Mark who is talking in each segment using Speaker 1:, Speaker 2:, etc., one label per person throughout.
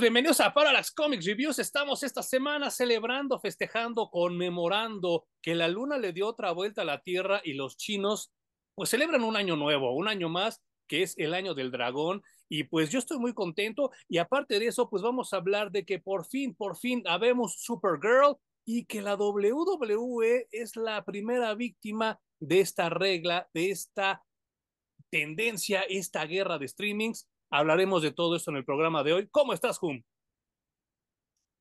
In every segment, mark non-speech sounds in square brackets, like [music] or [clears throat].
Speaker 1: bienvenidos a Parallax Comics Reviews. Estamos esta semana celebrando, festejando, conmemorando que la luna le dio otra vuelta a la Tierra y los chinos pues celebran un año nuevo, un año más que es el año del dragón y pues yo estoy muy contento y aparte de eso pues vamos a hablar de que por fin, por fin habemos Supergirl y que la WWE es la primera víctima de esta regla, de esta tendencia, esta guerra de streamings Hablaremos de todo esto en el programa de hoy. ¿Cómo estás, Jun?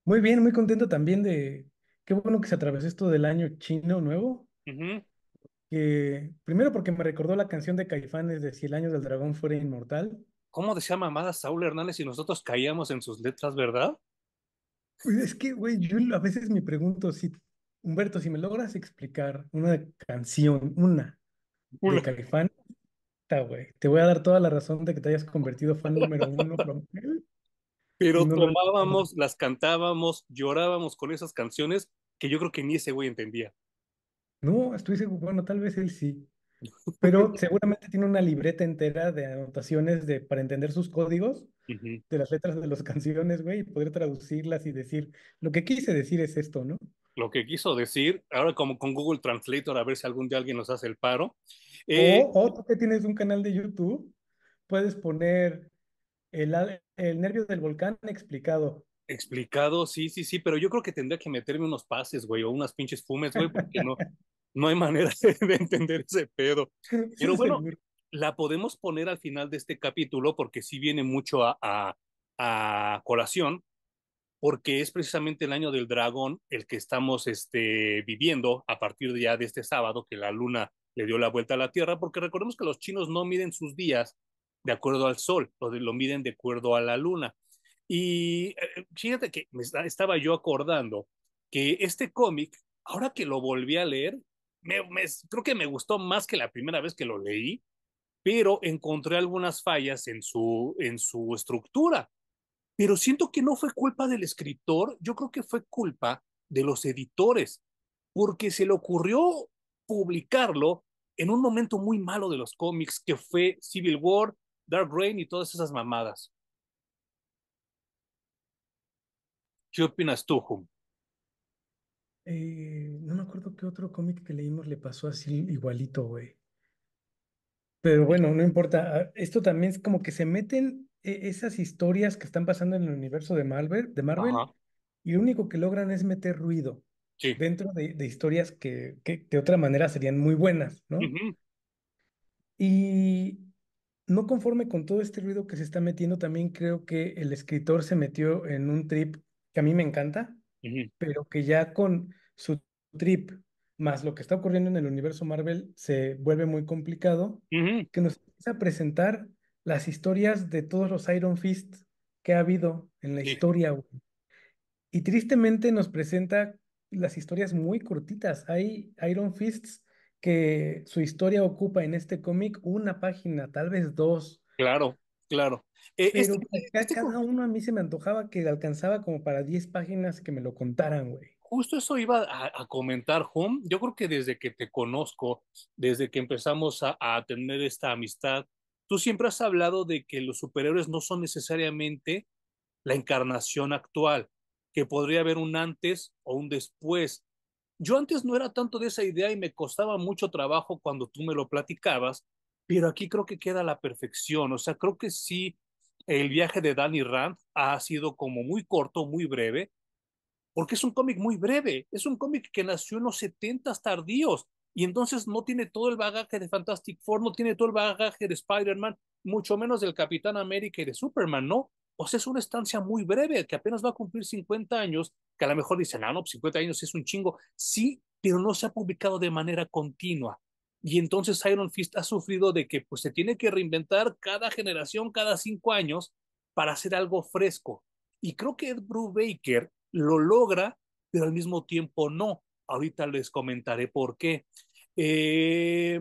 Speaker 2: Muy bien, muy contento también de... Qué bueno que se atravesó esto del año chino nuevo. Que primero porque me recordó la canción de Caifanes de Si el año del dragón fuera
Speaker 1: inmortal. ¿Cómo decía mamada Saúl Hernández y nosotros caíamos en sus letras, verdad?
Speaker 2: Pues es que, güey, yo a veces me pregunto si, Humberto, si me logras explicar una canción, una, una. de Caifán, te voy a dar toda la razón de que te hayas convertido fan número uno. [laughs]
Speaker 1: Pero, pero tomábamos, las cantábamos, llorábamos con esas canciones que yo creo que ni ese güey entendía.
Speaker 2: No, estoy seguro, bueno, tal vez él sí. [laughs] Pero seguramente tiene una libreta entera de anotaciones de, para entender sus códigos de las letras de las canciones, güey, y poder traducirlas y decir, lo que quise decir es esto, ¿no?
Speaker 1: lo que quiso decir, ahora como con Google Translator, a ver si algún día alguien nos hace el paro. Eh,
Speaker 2: o, tú que tienes un canal de YouTube, puedes poner el, el nervio del volcán explicado.
Speaker 1: Explicado, sí, sí, sí, pero yo creo que tendría que meterme unos pases, güey, o unas pinches fumes, güey, porque no, [laughs] hay
Speaker 3: manera de, entender
Speaker 1: ese pedo. [laughs] Pero bueno, la podemos poner al final de este capítulo porque sí viene mucho a, a colación, porque es precisamente el año del dragón el que estamos este, viviendo a partir ya de este sábado que la luna le dio la vuelta a la Tierra, porque recordemos que los chinos no miden sus días de acuerdo al sol, lo, lo miden de acuerdo a la luna. Y eh, eh, fíjate que me estaba yo acordando que este cómic, ahora que lo volví a leer, me, creo que me gustó más que la primera vez que lo leí, pero encontré algunas fallas en su, en su estructura pero siento que no fue culpa del escritor, yo creo que fue culpa de los editores, porque se le ocurrió publicarlo en un momento muy malo de los cómics, que fue Civil War, Dark Reign y todas esas mamadas. ¿Qué opinas tú, Hum?
Speaker 2: Eh, no me acuerdo qué otro cómic que leímos le pasó así igualito, güey. Pero bueno, no importa. Ah, esto también es como que se meten e-, esas historias que están pasando en el universo de Marvel, de Marvel y lo único que logran es meter ruido dentro de, historias que, de otra manera serían muy buenas, Y no conforme con todo este ruido que se está metiendo, también creo que el escritor se metió en un trip que a mí me encanta, pero que ya con su trip más lo que está ocurriendo en el universo Marvel se vuelve muy complicado, que nos empieza a presentar las historias de todos los Iron Fist que ha habido en la historia. Y tristemente nos presenta las historias muy cortitas. Hay Iron Fists que su historia ocupa en este cómic una página, tal vez dos.
Speaker 3: Claro,
Speaker 1: claro. Eh, Pero este,
Speaker 2: este cada uno a mí se me antojaba que alcanzaba como para 10 páginas que me lo contaran, güey.
Speaker 1: Justo eso iba a, comentar, Home. Yo creo que desde que te conozco, desde que empezamos a, a tener esta amistad, Tú siempre has hablado de que los superhéroes no son necesariamente la encarnación actual, que podría haber un antes o un después. Yo antes no era tanto de esa idea y me costaba mucho trabajo cuando tú me lo platicabas, pero aquí creo que queda la perfección. O sea, creo que sí, el viaje de Danny Rand ha sido como muy corto, muy breve, porque es un cómic muy breve. Es un cómic que nació en los 70 tardíos y entonces no tiene todo el bagaje de Fantastic Four, no tiene todo el bagaje de Spider-Man, mucho menos del Capitán América y de Superman, ¿no? O sea, es una estancia muy breve, que apenas va a cumplir 50 años, que a lo mejor dicen, ah, no, 50 pues años es un chingo. Sí, pero no se ha publicado de manera continua. Y entonces Iron Fist ha sufrido de que pues, se tiene que reinventar cada generación, cada cinco años, para hacer algo fresco. Y creo que Ed Brubaker lo logra, pero al mismo tiempo no. Ahorita les comentaré por qué. Eh,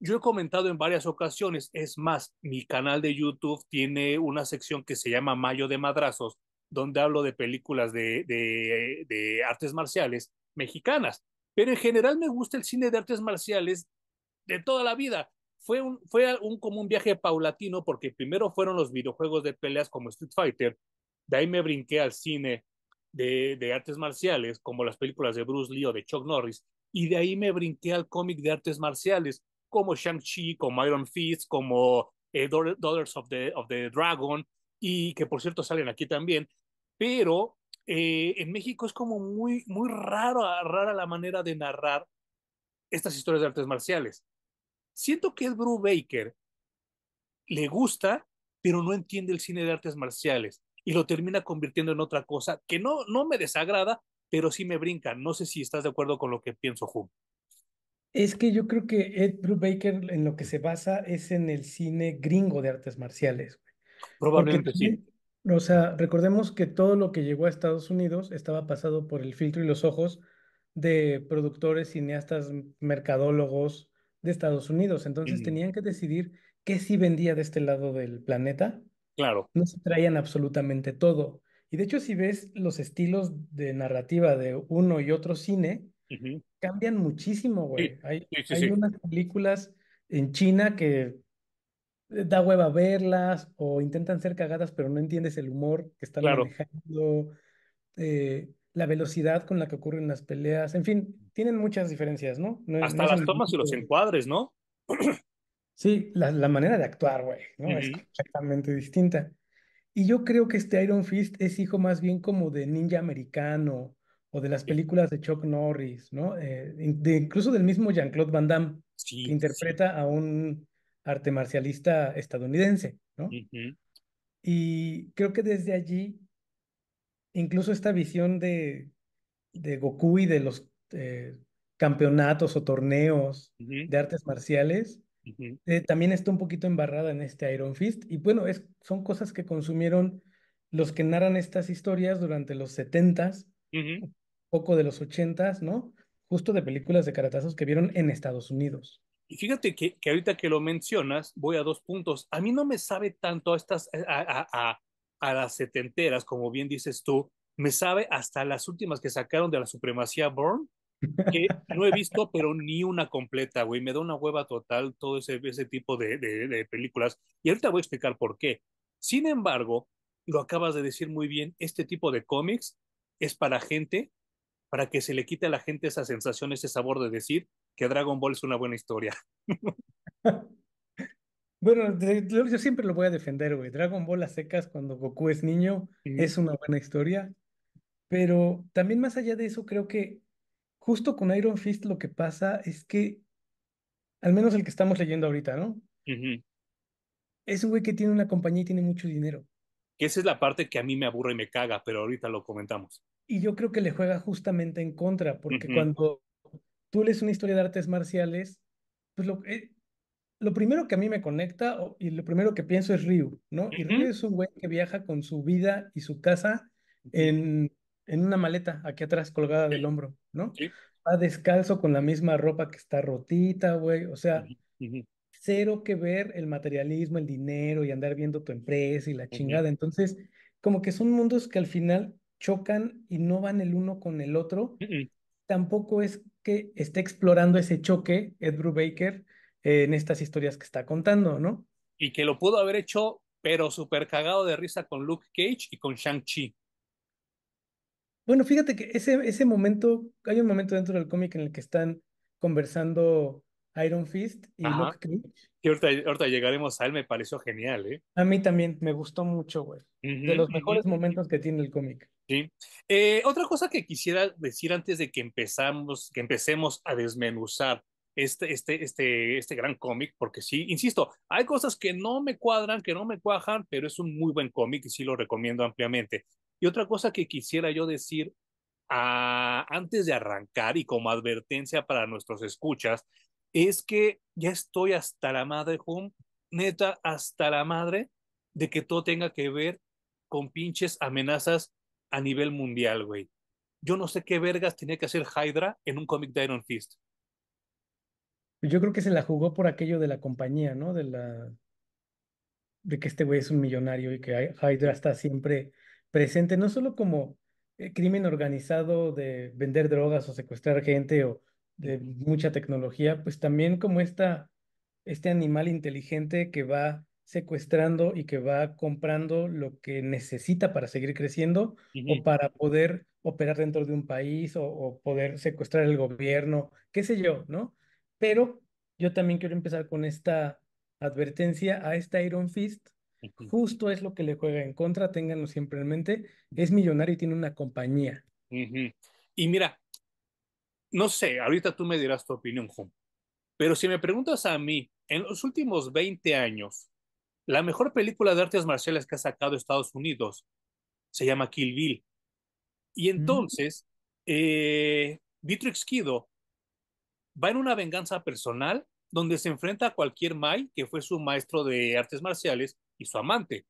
Speaker 1: yo he comentado en varias ocasiones, es más, mi canal de YouTube tiene una sección que se llama Mayo de Madrazos, donde hablo de películas de, artes marciales mexicanas. Pero en general me gusta el cine de artes marciales de toda la vida. Fue un, fue como un viaje paulatino porque primero fueron los videojuegos de peleas como Street Fighter, de ahí me brinqué al cine, de, artes marciales, como las películas de Bruce Lee o de Chuck Norris, y de ahí me brinqué al cómic de artes marciales, como Shang-Chi, como Iron Fist, como eh, Daughters of the, Dragon, y que por cierto salen aquí también, pero eh, en México es como muy, muy raro, ah, rara la manera de narrar estas historias de artes marciales. Siento que Bruce Baker le gusta, pero no entiende el cine de artes marciales y lo termina convirtiendo en otra cosa que no, no me desagrada, pero sí me brinca. No sé si estás de acuerdo con lo que pienso, Hum.
Speaker 2: Es que yo creo que Ed Baker en lo que se basa es en el cine gringo de artes marciales. Probablemente sí. O sea, recordemos que todo lo que llegó a Estados Unidos estaba pasado por el filtro y los ojos de productores, cineastas, mercadólogos de Estados Unidos. Entonces tenían que decidir qué sí vendía de este lado del planeta Claro. No se traían absolutamente todo. Y de hecho, si ves los estilos de narrativa de uno y otro cine, cambian muchísimo, güey. hay, unas películas en China que eh, da hueva verlas o intentan ser cagadas, pero no entiendes el humor que están manejando, eh, la velocidad con la que ocurren las peleas. En fin, tienen muchas diferencias, ¿no? Hasta las tomas
Speaker 1: y los encuadres, ¿no? [clears throat]
Speaker 2: Sí, la, manera de actuar, güey, ¿no? Es completamente distinta. Y yo creo que este Iron Fist es hijo más bien como de ninja americano o de las películas de Chuck Norris, ¿no? Eh, incluso del mismo Jean-Claude Van Damme, que interpreta a un arte marcialista estadounidense, ¿no? Y creo que desde allí, incluso esta visión de, de Goku y de los eh, campeonatos o torneos de artes marciales, eh, también está un poquito embarrada en este Iron Fist. Y bueno, es, son cosas que consumieron los que narran estas historias durante los 70s, poco de los 80s, ¿no? Justo de películas de caratazos que vieron en Estados Unidos.
Speaker 1: Y fíjate que, que, ahorita que lo mencionas, voy a dos puntos. A mí no me sabe tanto a estas, a, a, a, a las setenteras, como bien dices tú, me sabe hasta las últimas que sacaron de la supremacía Bourne, que no he visto, pero ni una completa, güey. Me da una hueva total todo ese, tipo de, películas. Y ahorita voy a explicar por qué. Sin embargo, lo acabas de decir muy bien, este tipo de cómics es para gente, para que se le quite a la gente esa sensación, ese sabor de decir que Dragon Ball es una buena historia. [laughs]
Speaker 2: Bueno, yo siempre lo voy a defender, güey. Dragon Ball a secas cuando Goku es niño es una buena historia. Pero también más allá de eso, creo que justo con Iron Fist lo que pasa es que, al menos el que estamos leyendo ahorita, ¿no? Es un güey que tiene una compañía y tiene mucho dinero.
Speaker 1: que Esa es la parte que a mí me aburre y me caga, pero ahorita lo comentamos.
Speaker 2: Y yo creo que le juega justamente en contra, porque cuando tú lees una historia de artes marciales, pues lo, eh, lo primero que a mí me conecta y lo primero que pienso es Ryu, ¿no? Y Ryu es un güey que viaja con su vida y su casa en, en una maleta aquí atrás colgada del hombro. ¿no? Va descalzo con la misma ropa que está rotita, güey. O sea, cero que ver el materialismo, el dinero y andar viendo tu empresa y la chingada. Entonces, como que son mundos que al final chocan y no van el uno con el otro. Tampoco es que esté explorando ese choque Ed Brubaker eh, en estas historias que está contando, ¿no?
Speaker 1: Y que lo pudo haber hecho, pero súper cagado de risa con Luke Cage y con Shang-Chi.
Speaker 2: Bueno, fíjate que ese, ese momento, hay un momento dentro del cómic en el que están conversando Iron Fist y Luke
Speaker 1: Cage. Y ahorita, llegaremos a él, me pareció genial, ¿eh?
Speaker 2: A mí también me gustó mucho, güey.
Speaker 1: de los mejores
Speaker 2: momentos que tiene el cómic.
Speaker 1: Sí. Eh, otra cosa que quisiera decir antes de que empezamos, que empecemos a desmenuzar este, este, este, este gran cómic, porque sí, insisto, hay cosas que no me cuadran, que no me cuajan, pero es un muy buen cómic y sí lo recomiendo ampliamente. Y otra cosa que quisiera yo decir ah, antes de arrancar y como advertencia para nuestros escuchas, es que ya estoy hasta la madre, Hum, neta, hasta la madre de que todo tenga que ver con pinches amenazas a nivel mundial, güey. Yo no sé qué vergas tenía que hacer Hydra en un cómic de Iron Fist.
Speaker 2: Yo creo que se la jugó por aquello de la compañía, ¿no? De la de que este güey es un millonario y que Hydra está siempre presente no solo como eh, crimen organizado de vender drogas o secuestrar gente o de mucha tecnología, pues también como esta, este animal inteligente que va secuestrando y que va comprando lo que necesita para seguir creciendo o para poder operar dentro de un país o, poder secuestrar el gobierno, qué sé yo, ¿no? Pero yo también quiero empezar con esta advertencia a esta Iron Fist Justo es lo que le juega en contra, ténganlo siempre en mente. Es millonario y tiene una
Speaker 1: compañía. Y mira, no sé, ahorita tú me dirás tu opinión, pero si me preguntas a mí, en los últimos 20 años, la mejor película de artes marciales que ha sacado Estados Unidos se llama Kill Bill. Y mm. entonces, eh, va en una venganza personal donde se enfrenta a cualquier Mai, que fue su maestro de artes marciales, su amante.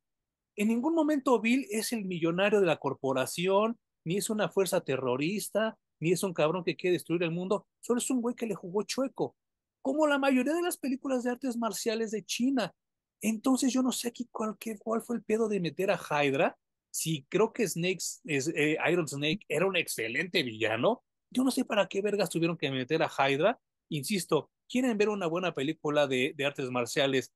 Speaker 1: En ningún momento Bill es el millonario de la corporación, ni es una fuerza terrorista, ni es un cabrón que quiere destruir el mundo, solo es un güey que le jugó chueco, como la mayoría de las películas de artes marciales de China. Entonces yo no sé aquí cuál, fue el pedo de meter a Hydra, si creo que Snake, es, eh, Iron Snake era un excelente villano, yo no sé para qué vergas tuvieron que meter a Hydra. Insisto, quieren ver una buena película de artes marciales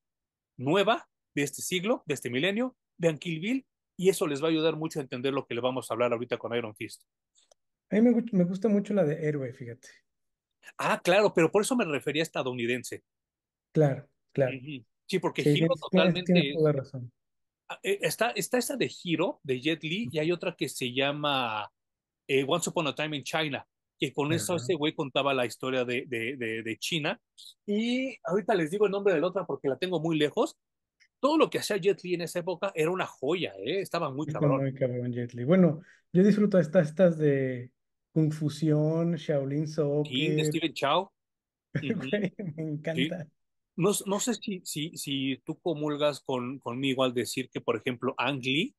Speaker 1: nueva, de este siglo, de este milenio, de Kill Bill y eso les va a ayudar mucho a entender lo que le vamos a hablar ahorita con Iron Fist.
Speaker 2: A mí me, gusta mucho la de héroe, fíjate.
Speaker 1: Ah, claro, pero por eso me refería a estadounidense.
Speaker 3: Claro, claro.
Speaker 1: Sí, porque sí, totalmente. Tiene toda razón. Ah, eh, está, está esa de Hiro, de Jet Li, y hay otra que se llama eh, Once Upon a Time in China, que con eso ese güey contaba la historia de, de, de, China. Y ahorita les digo el nombre de la otra porque la tengo muy lejos, todo lo que hacía Jet Li en esa época era una joya, ¿eh? estaba muy cabrón.
Speaker 2: Bueno, yo disfruto estas, estas de Confusión, Shaolin Soccer. Y Steven
Speaker 1: Chow. [laughs]
Speaker 3: Me encanta.
Speaker 1: No, sé si, si, si tú comulgas con, conmigo al decir que, por ejemplo, Ang Lee,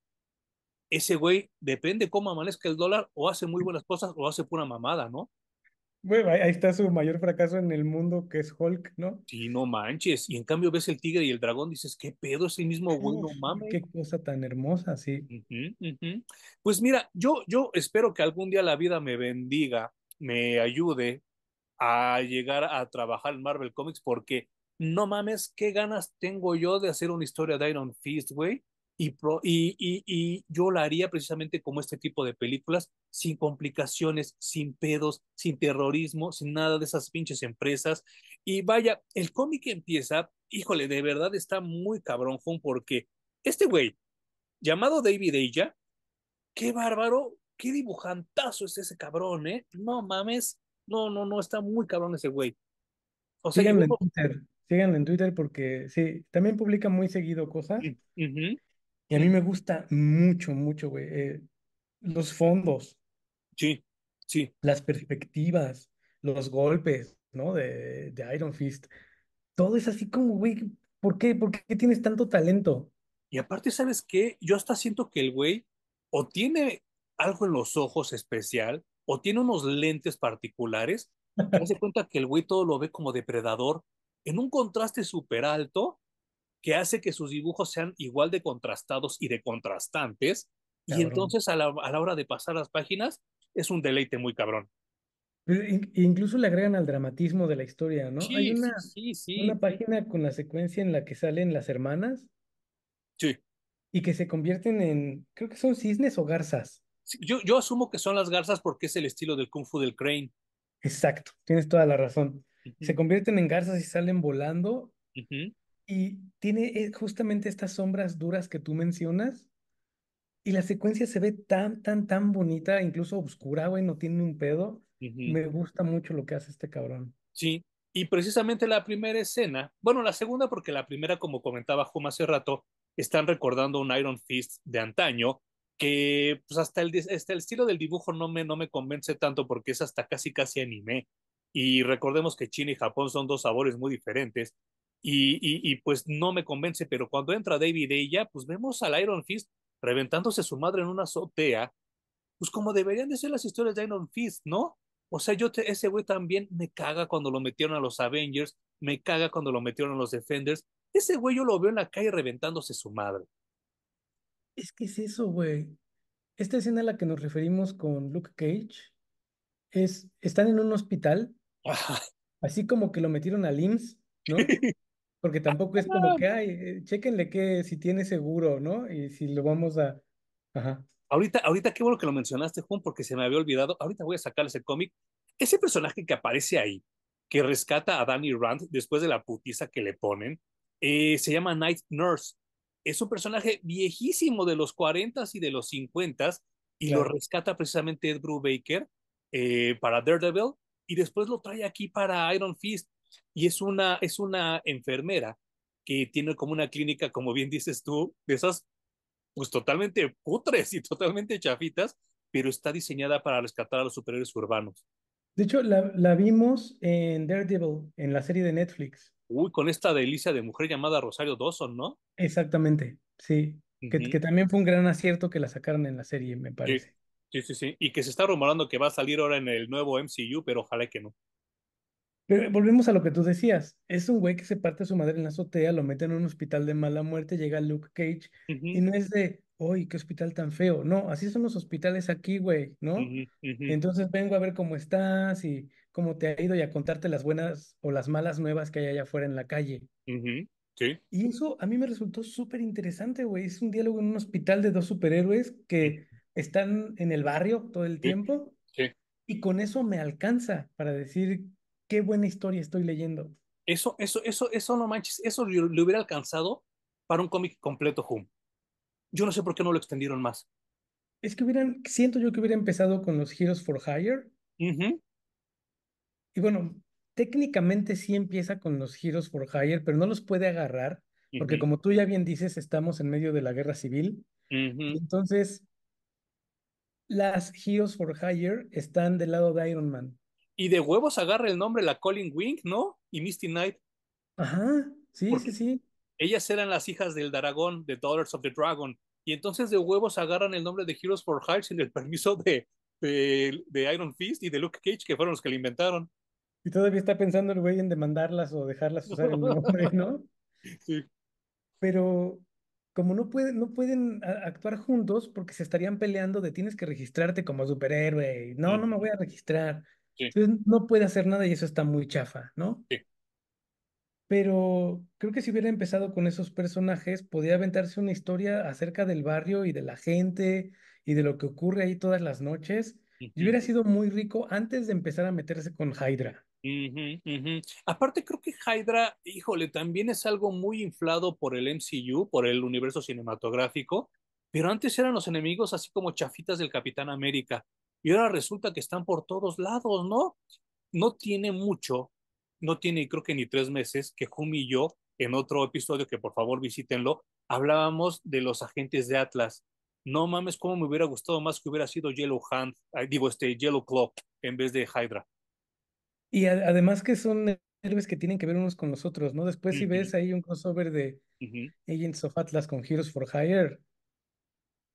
Speaker 1: ese güey, depende cómo amanezca el dólar, o hace muy buenas cosas o hace pura mamada, ¿no?
Speaker 2: Bueno, ahí está su mayor fracaso en el mundo, que es Hulk, ¿no?
Speaker 1: Sí, no manches. Y en cambio ves el tigre y el dragón, dices, ¿qué pedo es el mismo güey? No mames. Qué
Speaker 2: cosa tan hermosa, sí.
Speaker 1: Pues mira, yo, yo espero que algún día la vida me bendiga, me ayude a llegar a trabajar en Marvel Comics, porque no mames, qué ganas tengo yo de hacer una historia de Iron Fist, güey y, y, y, y, yo la haría precisamente como este tipo de películas, sin complicaciones, sin pedos, sin terrorismo, sin nada de esas pinches empresas. Y vaya, el cómic empieza, híjole, de verdad está muy cabrón, porque este güey, llamado David Aja, qué bárbaro, qué dibujantazo es ese cabrón, ¿eh? No mames, no, no, no, está muy cabrón ese güey. O síganlo en Twitter,
Speaker 2: síganlo en Twitter porque sí, también publica muy seguido cosas. Uh y a mí me gusta mucho, mucho, güey. Eh, los fondos. Sí, sí. Las perspectivas, los golpes, ¿no? De, de Iron Fist. Todo es así como, güey, ¿por qué? ¿Por qué tienes tanto talento?
Speaker 1: Y aparte, ¿sabes qué? Yo hasta siento que el güey o tiene algo en los ojos especial o tiene unos lentes particulares. hace [laughs] cuenta que el güey todo lo ve como depredador en un contraste súper alto que hace que sus dibujos sean igual de contrastados y de contrastantes. Y entonces a la, hora de pasar las páginas es un deleite muy cabrón.
Speaker 2: Incluso le agregan al dramatismo de la historia, ¿no? Hay una, una página con la secuencia en la que salen las hermanas. Sí. Y que se convierten en, creo que son cisnes o garzas.
Speaker 1: Yo, yo asumo que son las garzas porque es el estilo del kung fu del crane.
Speaker 2: Exacto, tienes toda la razón. Se convierten en garzas y salen volando y tiene eh, justamente estas sombras duras que tú mencionas. Y la secuencia se ve tan, tan, tan bonita, incluso oscura, güey, no tiene un pedo. Me gusta mucho lo que hace este cabrón.
Speaker 3: Sí,
Speaker 1: y precisamente la primera escena, bueno, la segunda, porque la primera, como comentaba Juma hace rato, están recordando un Iron Fist de antaño, que pues hasta el, este, el estilo del dibujo no me, no me convence tanto porque es hasta casi, casi anime. Y recordemos que China y Japón son dos sabores muy diferentes y, y, pues no me convence, pero cuando entra David ella, pues vemos al Iron Fist reventándose su madre en una azotea, pues como deberían de ser las historias de Iron Fist, ¿no? O sea, yo ese güey también me caga cuando lo metieron a los Avengers, me caga cuando lo metieron a los Defenders. Ese güey yo lo veo en la calle reventándose su madre.
Speaker 2: Es que es eso, güey. Esta escena a la que nos referimos con Luke Cage es, están en un hospital, así como que lo metieron a IMSS, ¿no? [laughs] porque tampoco es como que, hay... Eh, chequenle que si tiene seguro, ¿no? Y si lo vamos a...
Speaker 1: Ahorita, ahorita qué bueno que lo mencionaste, Juan, porque se me había olvidado. Ahorita voy a sacarles ese cómic. Ese personaje que aparece ahí, que rescata a Danny Rand después de la putiza que le ponen, eh, se llama Night Nurse. Es un personaje viejísimo de los 40s y de los 50s y lo rescata precisamente Ed Brubaker eh, para Daredevil y después lo trae aquí para Iron Fist y es una, es una enfermera que tiene como una clínica, como bien dices tú, de esas pues totalmente putres y [laughs] totalmente chafitas, pero está diseñada para rescatar a los superiores urbanos.
Speaker 2: De hecho, la, la vimos en Daredevil, en la serie de Netflix.
Speaker 1: Uy, con esta delicia de mujer llamada Rosario Dawson, ¿no?
Speaker 2: Exactamente, sí. que, que, también fue un gran acierto que la sacaron en la serie, me
Speaker 1: parece. Sí, sí, sí. Y que se está rumorando que va a salir ahora en el nuevo MCU, pero ojalá que no.
Speaker 2: Eh, volvemos a lo que tú decías. Es un güey que se parte a su madre en la azotea, lo mete en un hospital de mala muerte, llega Luke Cage y no es de, uy, qué hospital tan feo. No, así son los hospitales aquí, güey, ¿no? Entonces vengo a ver cómo estás y cómo te ha ido y a contarte las buenas o las malas nuevas que hay allá afuera en la calle. Sí. Y eso a mí me resultó súper interesante, güey. Es un diálogo en un hospital de dos superhéroes que están en el barrio todo el tiempo. Sí. Y con eso me alcanza para decir qué buena historia estoy
Speaker 1: leyendo. Eso, eso, eso, eso no manches, eso le hubiera alcanzado para un cómic completo Hum. Yo no sé por qué no lo extendieron más.
Speaker 2: Es que hubieran, siento yo que hubiera empezado con los Heroes for Hire. Y bueno, técnicamente sí empieza con los Heroes for Hire, pero no los puede agarrar, porque como tú ya bien dices, estamos en medio de la guerra civil. Entonces, las Heroes for Hire están del lado de Iron Man
Speaker 1: y de huevos agarra el nombre la Colin Wing, ¿no? Y Misty Knight. Ajá, sí, sí, sí. Ellas eran las hijas del dragón, de Daughters of the Dragon. Y entonces de huevos agarran el nombre de Heroes for Hire sin el permiso de, de, Iron Fist y de Luke Cage, que fueron los que lo inventaron.
Speaker 2: Y todavía está pensando el güey en demandarlas o dejarlas [laughs] usar el nombre, ¿no? Sí. Pero como no, pueden no pueden actuar juntos porque se estarían peleando de tienes que registrarte como superhéroe. No, no me voy a registrar no puede hacer nada y eso está muy chafa, ¿no? Sí. Pero creo que si hubiera empezado con esos personajes, podía aventarse una historia acerca del barrio y de la gente y de lo que ocurre ahí todas las noches. Y hubiera sido muy rico antes de empezar a meterse con Hydra.
Speaker 1: Aparte creo que Hydra, híjole, también es algo muy inflado por el MCU, por el universo cinematográfico, pero antes eran los enemigos así como chafitas del Capitán América. Y ahora resulta que están por todos lados, ¿no? No tiene mucho, no tiene creo que ni tres meses que Jumi y yo, en otro episodio que por favor visítenlo, hablábamos de los agentes de Atlas. No mames, cómo me hubiera gustado más que hubiera sido Yellow Hand, digo este Yellow Club en vez de Hydra.
Speaker 2: Y además que son héroes que tienen que ver unos con los otros, ¿no? Después si ves ahí un crossover de Agents of Atlas con Heroes for Hire,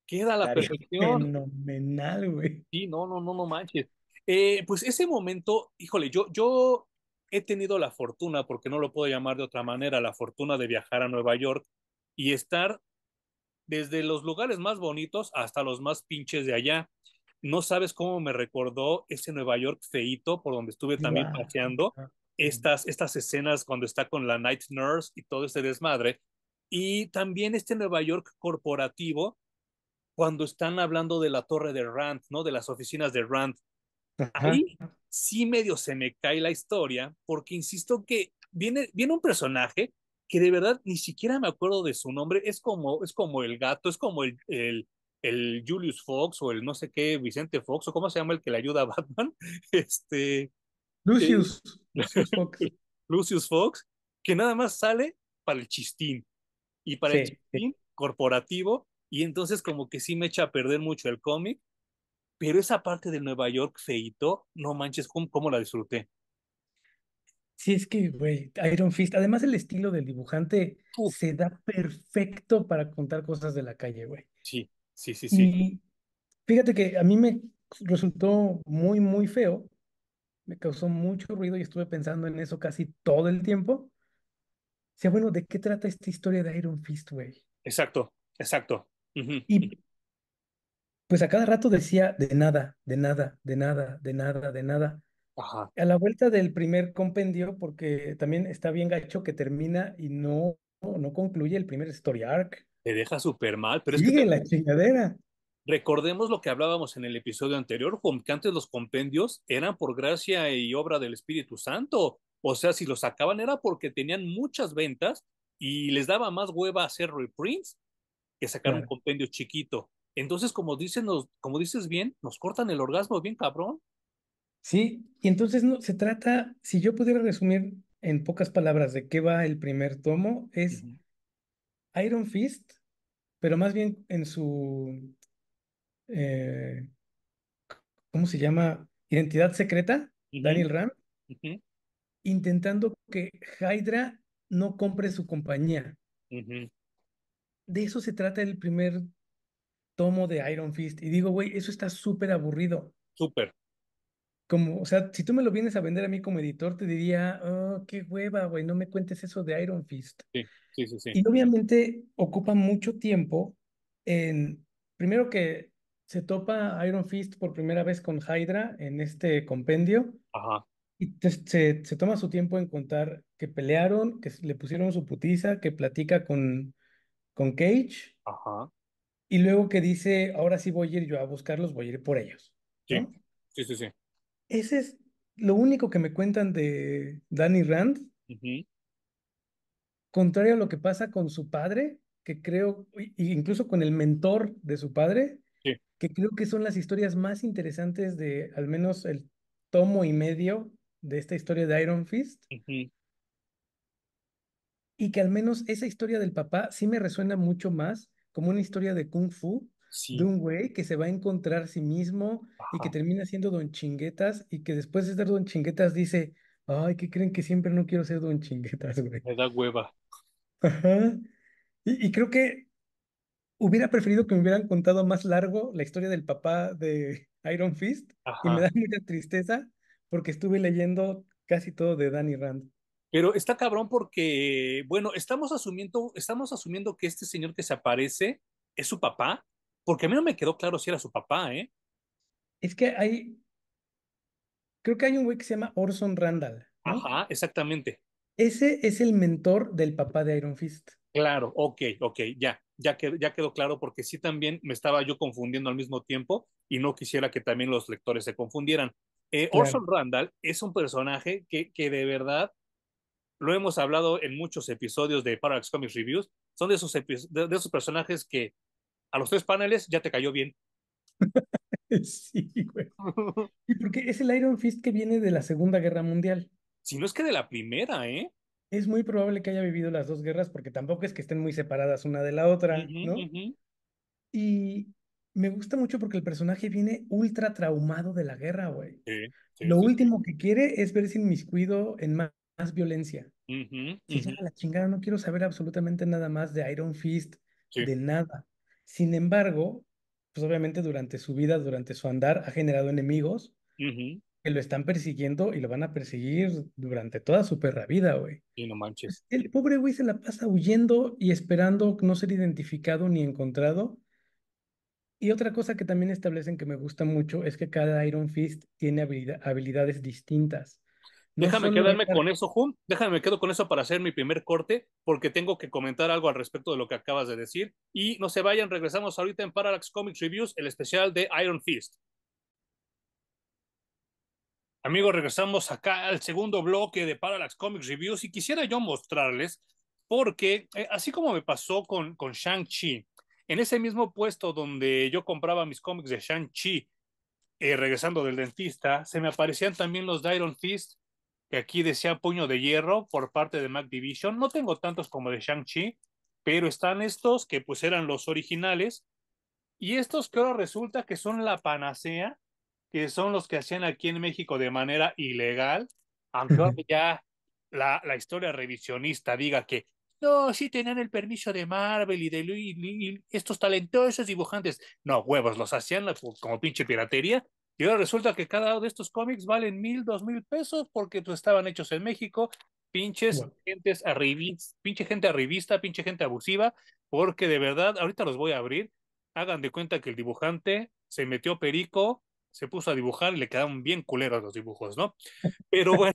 Speaker 3: Queda la perfección.
Speaker 2: Fenomenal,
Speaker 3: güey. Sí, no,
Speaker 1: no, no, no manches. Eh, pues ese momento, híjole, yo, yo he tenido la fortuna, porque no lo puedo llamar de otra manera, la fortuna de viajar a Nueva York y estar desde los lugares más bonitos hasta los más pinches de allá. No sabes cómo me recordó ese Nueva York feito por donde estuve también paseando, mm. estas, estas escenas cuando está con la Night Nurse y todo ese desmadre, y también este Nueva York corporativo cuando están hablando de la torre de Rand, ¿no? De las oficinas de Rand. Ahí sí medio se me cae la historia, porque insisto que viene, viene un personaje que de verdad ni siquiera me acuerdo de su nombre, es como, es como el gato, es como el, el, el Julius Fox o el no sé qué Vicente Fox o cómo se llama el que le ayuda a Batman, [laughs] este... Lucius. Lucius eh, Fox. [laughs] Lucius Fox, que nada más sale para el chistín. Y para el chistín corporativo y entonces como que sí me echa a perder mucho el cómic, pero esa parte de Nueva York feito, no manches, ¿cómo, la disfruté? Sí, es que,
Speaker 2: güey, Iron Fist, además el estilo del dibujante se da perfecto para contar cosas de la calle, güey. Sí, sí, sí, sí. Y fíjate que a mí me resultó muy, muy feo, me causó mucho ruido y estuve pensando en eso casi todo el tiempo. O sea, bueno, ¿de qué trata esta historia de Iron Fist, güey?
Speaker 1: Exacto, exacto. Y
Speaker 2: pues a cada rato decía de nada, de nada, de nada, de nada, de nada. A la vuelta del primer compendio, porque también está bien gacho que termina y no, no, concluye el primer story arc.
Speaker 1: Te deja súper mal, pero Sigue la
Speaker 3: chingadera.
Speaker 1: Recordemos lo que hablábamos en el episodio anterior, que antes los compendios eran por gracia y obra del Espíritu Santo. O sea, si los sacaban era porque tenían muchas ventas y les daba más hueva hacer reprints que sacar un compendio chiquito. Entonces, como, dicen los, como dices bien, nos cortan el orgasmo bien cabrón.
Speaker 2: Sí, y entonces no, se trata, si yo pudiera resumir en pocas palabras de qué va el primer tomo, es Iron Fist, pero más bien en su, eh, ¿cómo se llama? Identidad secreta, Daniel Ram, intentando que Hydra no compre su compañía de eso se trata el primer tomo de Iron Fist. Y digo, güey, eso está súper aburrido. Súper. Como, o sea, si tú me lo vienes a vender a mí como editor, te diría, oh, qué hueva, güey, no me cuentes eso de Iron Fist.
Speaker 3: Sí, sí, sí, sí. Y
Speaker 2: obviamente ocupa mucho tiempo en, primero que se topa Iron Fist por primera vez con Hydra en este compendio. Ajá. Y se, se toma su tiempo en contar que pelearon, que le pusieron su putiza, que platica con, con Cage. Y luego que dice, ahora sí voy a ir yo a buscarlos, voy a ir por ellos.
Speaker 1: Sí, sí, sí, sí.
Speaker 2: Ese es lo único que me cuentan de Danny Rand. Contrario a lo que pasa con su padre, que creo, incluso con el mentor de su padre, que creo que son las historias más interesantes de al menos el tomo y medio de esta historia de Iron Fist y que al menos esa historia del papá sí me resuena mucho más como una historia de kung fu, de un güey que se va a encontrar a sí mismo y que termina siendo don chinguetas y que después de ser don chinguetas dice, ay, ¿qué creen que siempre no quiero ser don chinguetas, güey?
Speaker 1: Me da hueva.
Speaker 2: Ajá. Y, creo que hubiera preferido que me hubieran contado más largo la historia del papá de Iron Fist y me da mucha tristeza porque estuve leyendo casi todo de Danny Rand.
Speaker 1: Pero está cabrón porque, bueno, estamos asumiendo, estamos asumiendo que este señor que se aparece es su papá, porque a mí no me quedó claro si era su papá, ¿eh? Es que hay,
Speaker 2: creo que hay un güey que se llama Orson Randall.
Speaker 1: Ajá, exactamente.
Speaker 2: Ese es el mentor del papá de Iron Fist.
Speaker 1: Claro, ok, ok, ya, ya, ya quedó claro porque sí también me estaba yo confundiendo al mismo tiempo y no quisiera que también los lectores se confundieran. Eh, Orson Randall es un personaje que, que de verdad lo hemos hablado en muchos episodios de Paradox Comics Reviews, son de esos, de, esos personajes que a los tres paneles ya te cayó bien. [laughs]
Speaker 2: sí, güey. [laughs] Y porque es el Iron Fist que viene de la Segunda Guerra Mundial.
Speaker 1: Si no es que de la primera, ¿eh?
Speaker 2: Es muy probable que haya vivido las dos guerras porque tampoco es que estén muy separadas una de la otra, ¿no? Y me gusta mucho porque el personaje viene ultra traumado de la guerra, güey. Lo último que quiere es verse inmiscuido en más violencia
Speaker 3: y
Speaker 2: la chingada, no quiero saber absolutamente nada más de Iron Fist, de nada. Sin embargo, pues obviamente durante su vida, durante su andar, ha generado enemigos que lo están persiguiendo y lo van a perseguir durante toda su perra vida, güey. Y no manches. Pues, el pobre güey se la pasa huyendo y esperando no ser identificado ni encontrado. Y otra cosa que también establecen que me gusta mucho es que cada Iron Fist tiene habilidades distintas.
Speaker 1: Déjame quedarme con eso, Jun. Déjame quedo con eso para hacer mi primer corte, porque tengo que comentar algo al respecto de lo que acabas de decir. Y no se vayan, regresamos ahorita en Parallax Comics Reviews, el especial de Iron Fist. Amigos, regresamos acá al segundo bloque de Parallax Comics Reviews y quisiera yo mostrarles, porque eh, así como me pasó con, Shang-Chi, en ese mismo puesto donde yo compraba mis cómics de Shang-Chi, eh, regresando del dentista, se me aparecían también los de Iron Fist que aquí decía Puño de Hierro por parte de Mac Division. No tengo tantos como de Shang-Chi, pero están estos que pues eran los originales. Y estos que ahora resulta que son la panacea, que son los que hacían aquí en México de manera ilegal, aunque ya la, la, historia revisionista diga que no, sí tenían el permiso de Marvel y de y, estos talentosos dibujantes. No, huevos, los hacían como pinche piratería y ahora resulta que cada uno de estos cómics valen mil, dos mil pesos porque pues, estaban hechos en México. Pinches gentes pinche gente arribista, pinche gente abusiva, porque de verdad, ahorita los voy a abrir. Hagan de cuenta que el dibujante se metió perico, se puso a dibujar y le quedaron bien culeros los dibujos, ¿no? Pero [laughs] bueno,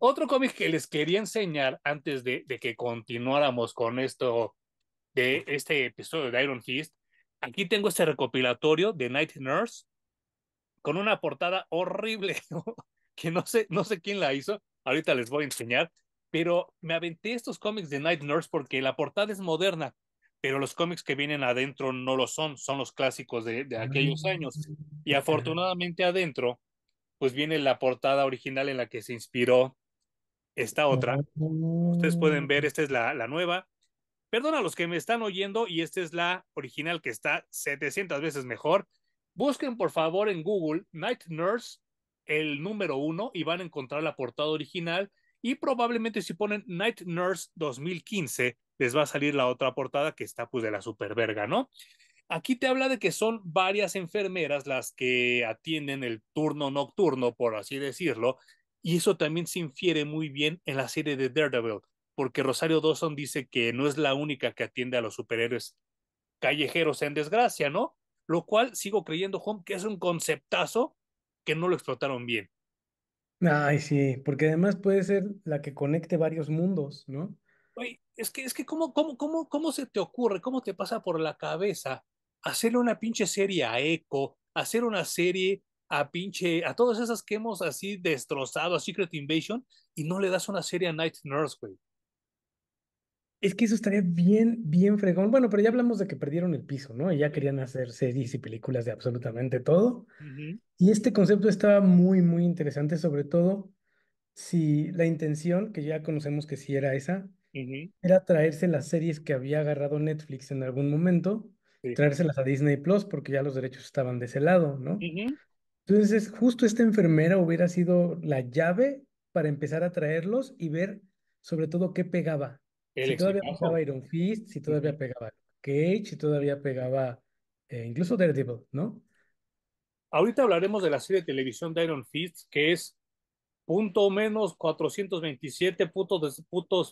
Speaker 1: otro cómic que les quería enseñar antes de, de que continuáramos con esto de este episodio de Iron Fist. Aquí tengo este recopilatorio de Night Nurse con una portada horrible, [laughs] que no sé, no sé quién la hizo, ahorita les voy a enseñar, pero me aventé estos cómics de Night Nurse porque la portada es moderna, pero los cómics que vienen adentro no lo son, son los clásicos de, aquellos ah, años. Y afortunadamente adentro, pues viene la portada original en la que se inspiró esta otra.
Speaker 3: Ustedes pueden
Speaker 1: ver, esta es la, la nueva. Perdón a los que me están oyendo y esta es la original que está 700 veces mejor. Busquen por favor en Google Night Nurse el número uno y van a encontrar la portada original y probablemente si ponen Night Nurse 2015 les va a salir la otra portada que está pues de la superverga, ¿no? Aquí te habla de que son varias enfermeras las que atienden el turno nocturno, por así decirlo, y eso también se infiere muy bien en la serie de Daredevil, porque Rosario Dawson dice que no es la única que atiende a los superhéroes callejeros en desgracia, ¿no? lo cual sigo creyendo, Home, que es un conceptazo que no lo explotaron bien.
Speaker 2: Ay, sí, porque además puede ser la que conecte varios mundos, ¿no?
Speaker 1: es que, es que ¿cómo, cómo, cómo, cómo se te ocurre, cómo te pasa por la cabeza hacerle una pinche serie a Echo, hacer una serie a pinche, a todas esas que hemos así destrozado, a Secret Invasion, y no le das una serie a Night
Speaker 3: Nurse, güey?
Speaker 2: Es que eso estaría bien, bien fregón. Bueno, pero ya hablamos de que perdieron el piso, ¿no? Y ya querían hacer series y películas de absolutamente todo. Y este concepto estaba muy, muy interesante, sobre todo si la intención, que ya conocemos que sí era esa, era traerse las series que había agarrado Netflix en algún momento, traerse traérselas a Disney Plus, porque ya los derechos estaban de ese lado, ¿no? Entonces, justo esta enfermera hubiera sido la llave para empezar a traerlos y ver sobre todo qué pegaba, si todavía pegaba Iron Fist, si todavía pegaba Cage, si todavía pegaba eh, incluso Daredevil, ¿no?
Speaker 1: Ahorita hablaremos de la serie de televisión de Iron Fist, que es punto menos 427 puntos de,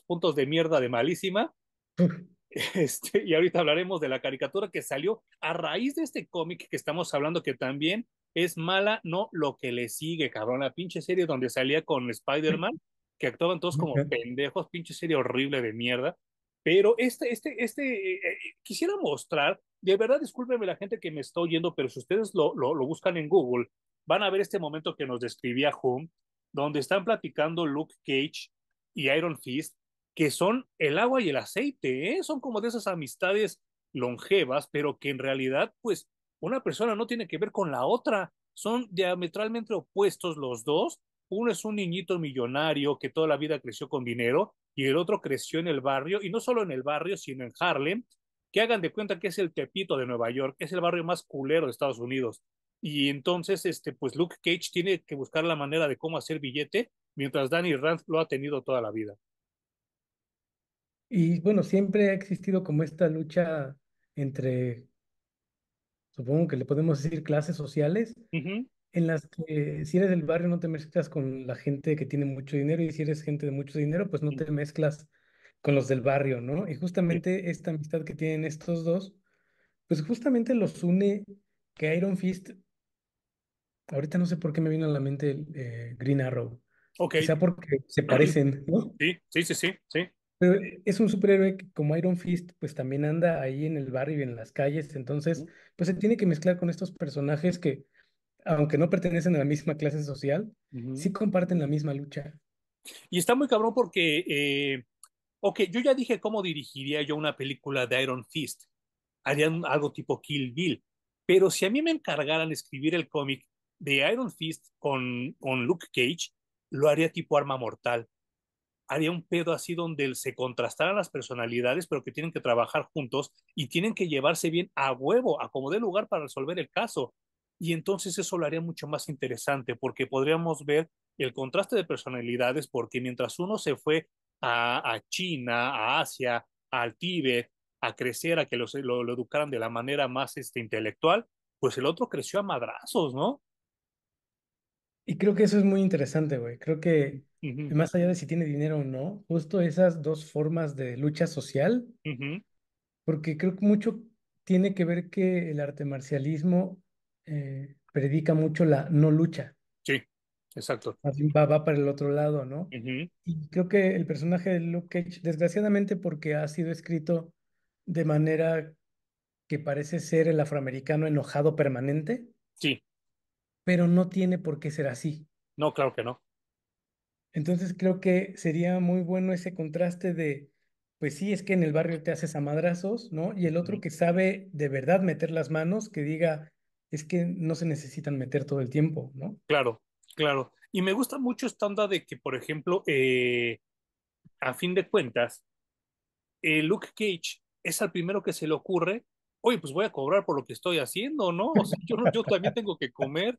Speaker 1: puntos de mierda de malísima. [laughs] Este, y ahorita hablaremos de la caricatura que salió a raíz de este cómic que estamos hablando, que también es mala, no lo que le sigue, cabrón. La pinche serie donde salía con Spider-Man que actuaban todos como pendejos, pinche serie horrible de mierda. Pero este, este, este, eh, eh, eh, quisiera mostrar, de verdad, discúlpeme la gente que me está oyendo, pero si ustedes lo, lo, buscan en Google, van a ver este momento que nos describía Hume, donde están platicando Luke Cage y Iron Fist, que son el agua y el aceite, ¿eh? son como de esas amistades longevas, pero que en realidad, pues, una persona no tiene que ver con la otra, son diametralmente opuestos los dos, uno es un niñito millonario que toda la vida creció con dinero y el otro creció en el barrio, y no solo en el barrio, sino en Harlem, que hagan de cuenta que es el Tepito de Nueva York, es el barrio más culero de Estados Unidos. Y entonces, este, pues Luke Cage tiene que buscar la manera de cómo hacer billete, mientras Danny Rand lo ha tenido toda la vida.
Speaker 2: Y bueno, siempre ha existido como esta lucha entre, supongo que le podemos decir clases sociales, en las que si eres del barrio no te mezclas con la gente que tiene mucho dinero y si eres gente de mucho dinero, pues no te mezclas con los del barrio, ¿no? Y justamente esta amistad que tienen estos dos, pues justamente los une que Iron Fist, ahorita no sé por qué me vino a la mente eh, Green Arrow. okay Quizá porque
Speaker 3: se parecen, ¿no? Sí,
Speaker 1: sí, sí, sí, sí.
Speaker 2: Pero es un superhéroe que como Iron Fist, pues también anda ahí en el barrio y en las calles, entonces, pues se tiene que mezclar con estos personajes que, aunque no pertenecen a la misma clase social, sí comparten la misma lucha.
Speaker 1: Y está muy cabrón porque, eh, ok, yo ya dije cómo dirigiría yo una película de Iron Fist. Haría algo tipo Kill Bill. Pero si a mí me encargaran escribir el cómic de Iron Fist con, con Luke Cage, lo haría tipo arma mortal. Haría un pedo así donde se contrastaran las personalidades, pero que tienen que trabajar juntos y tienen que llevarse bien a huevo, a como dé lugar para resolver el caso y entonces eso lo haría mucho más interesante porque podríamos ver el contraste de personalidades porque mientras uno se fue a, China, a Asia, al Tíbet, a crecer, a que los, lo, educaran de la manera más este, intelectual, pues el otro creció a madrazos, ¿no?
Speaker 2: Y creo que eso es muy interesante, güey. Creo que más allá de si tiene dinero o no, justo esas dos formas de lucha social, porque creo que mucho tiene que ver que el arte marcialismo eh, predica mucho la no lucha.
Speaker 1: Sí, exacto.
Speaker 2: Va, para el otro lado, ¿no? Y creo que el personaje de Luke Cage, desgraciadamente porque ha sido escrito de manera que parece ser el afroamericano enojado permanente. Sí. Pero no tiene por qué ser así.
Speaker 1: No, claro que no.
Speaker 2: Entonces creo que sería muy bueno ese contraste de, pues sí, es que en el barrio te haces a madrazos, ¿no? Y el otro que sabe de verdad meter las manos, que diga, es que no se necesitan meter todo el tiempo,
Speaker 1: ¿no? Claro, claro. Y me gusta mucho esta onda de que, por ejemplo, eh, a fin de cuentas, eh, Luke Cage es el primero que se le ocurre, oye, pues voy a cobrar por lo que estoy haciendo, ¿no? O yo, yo también tengo que comer.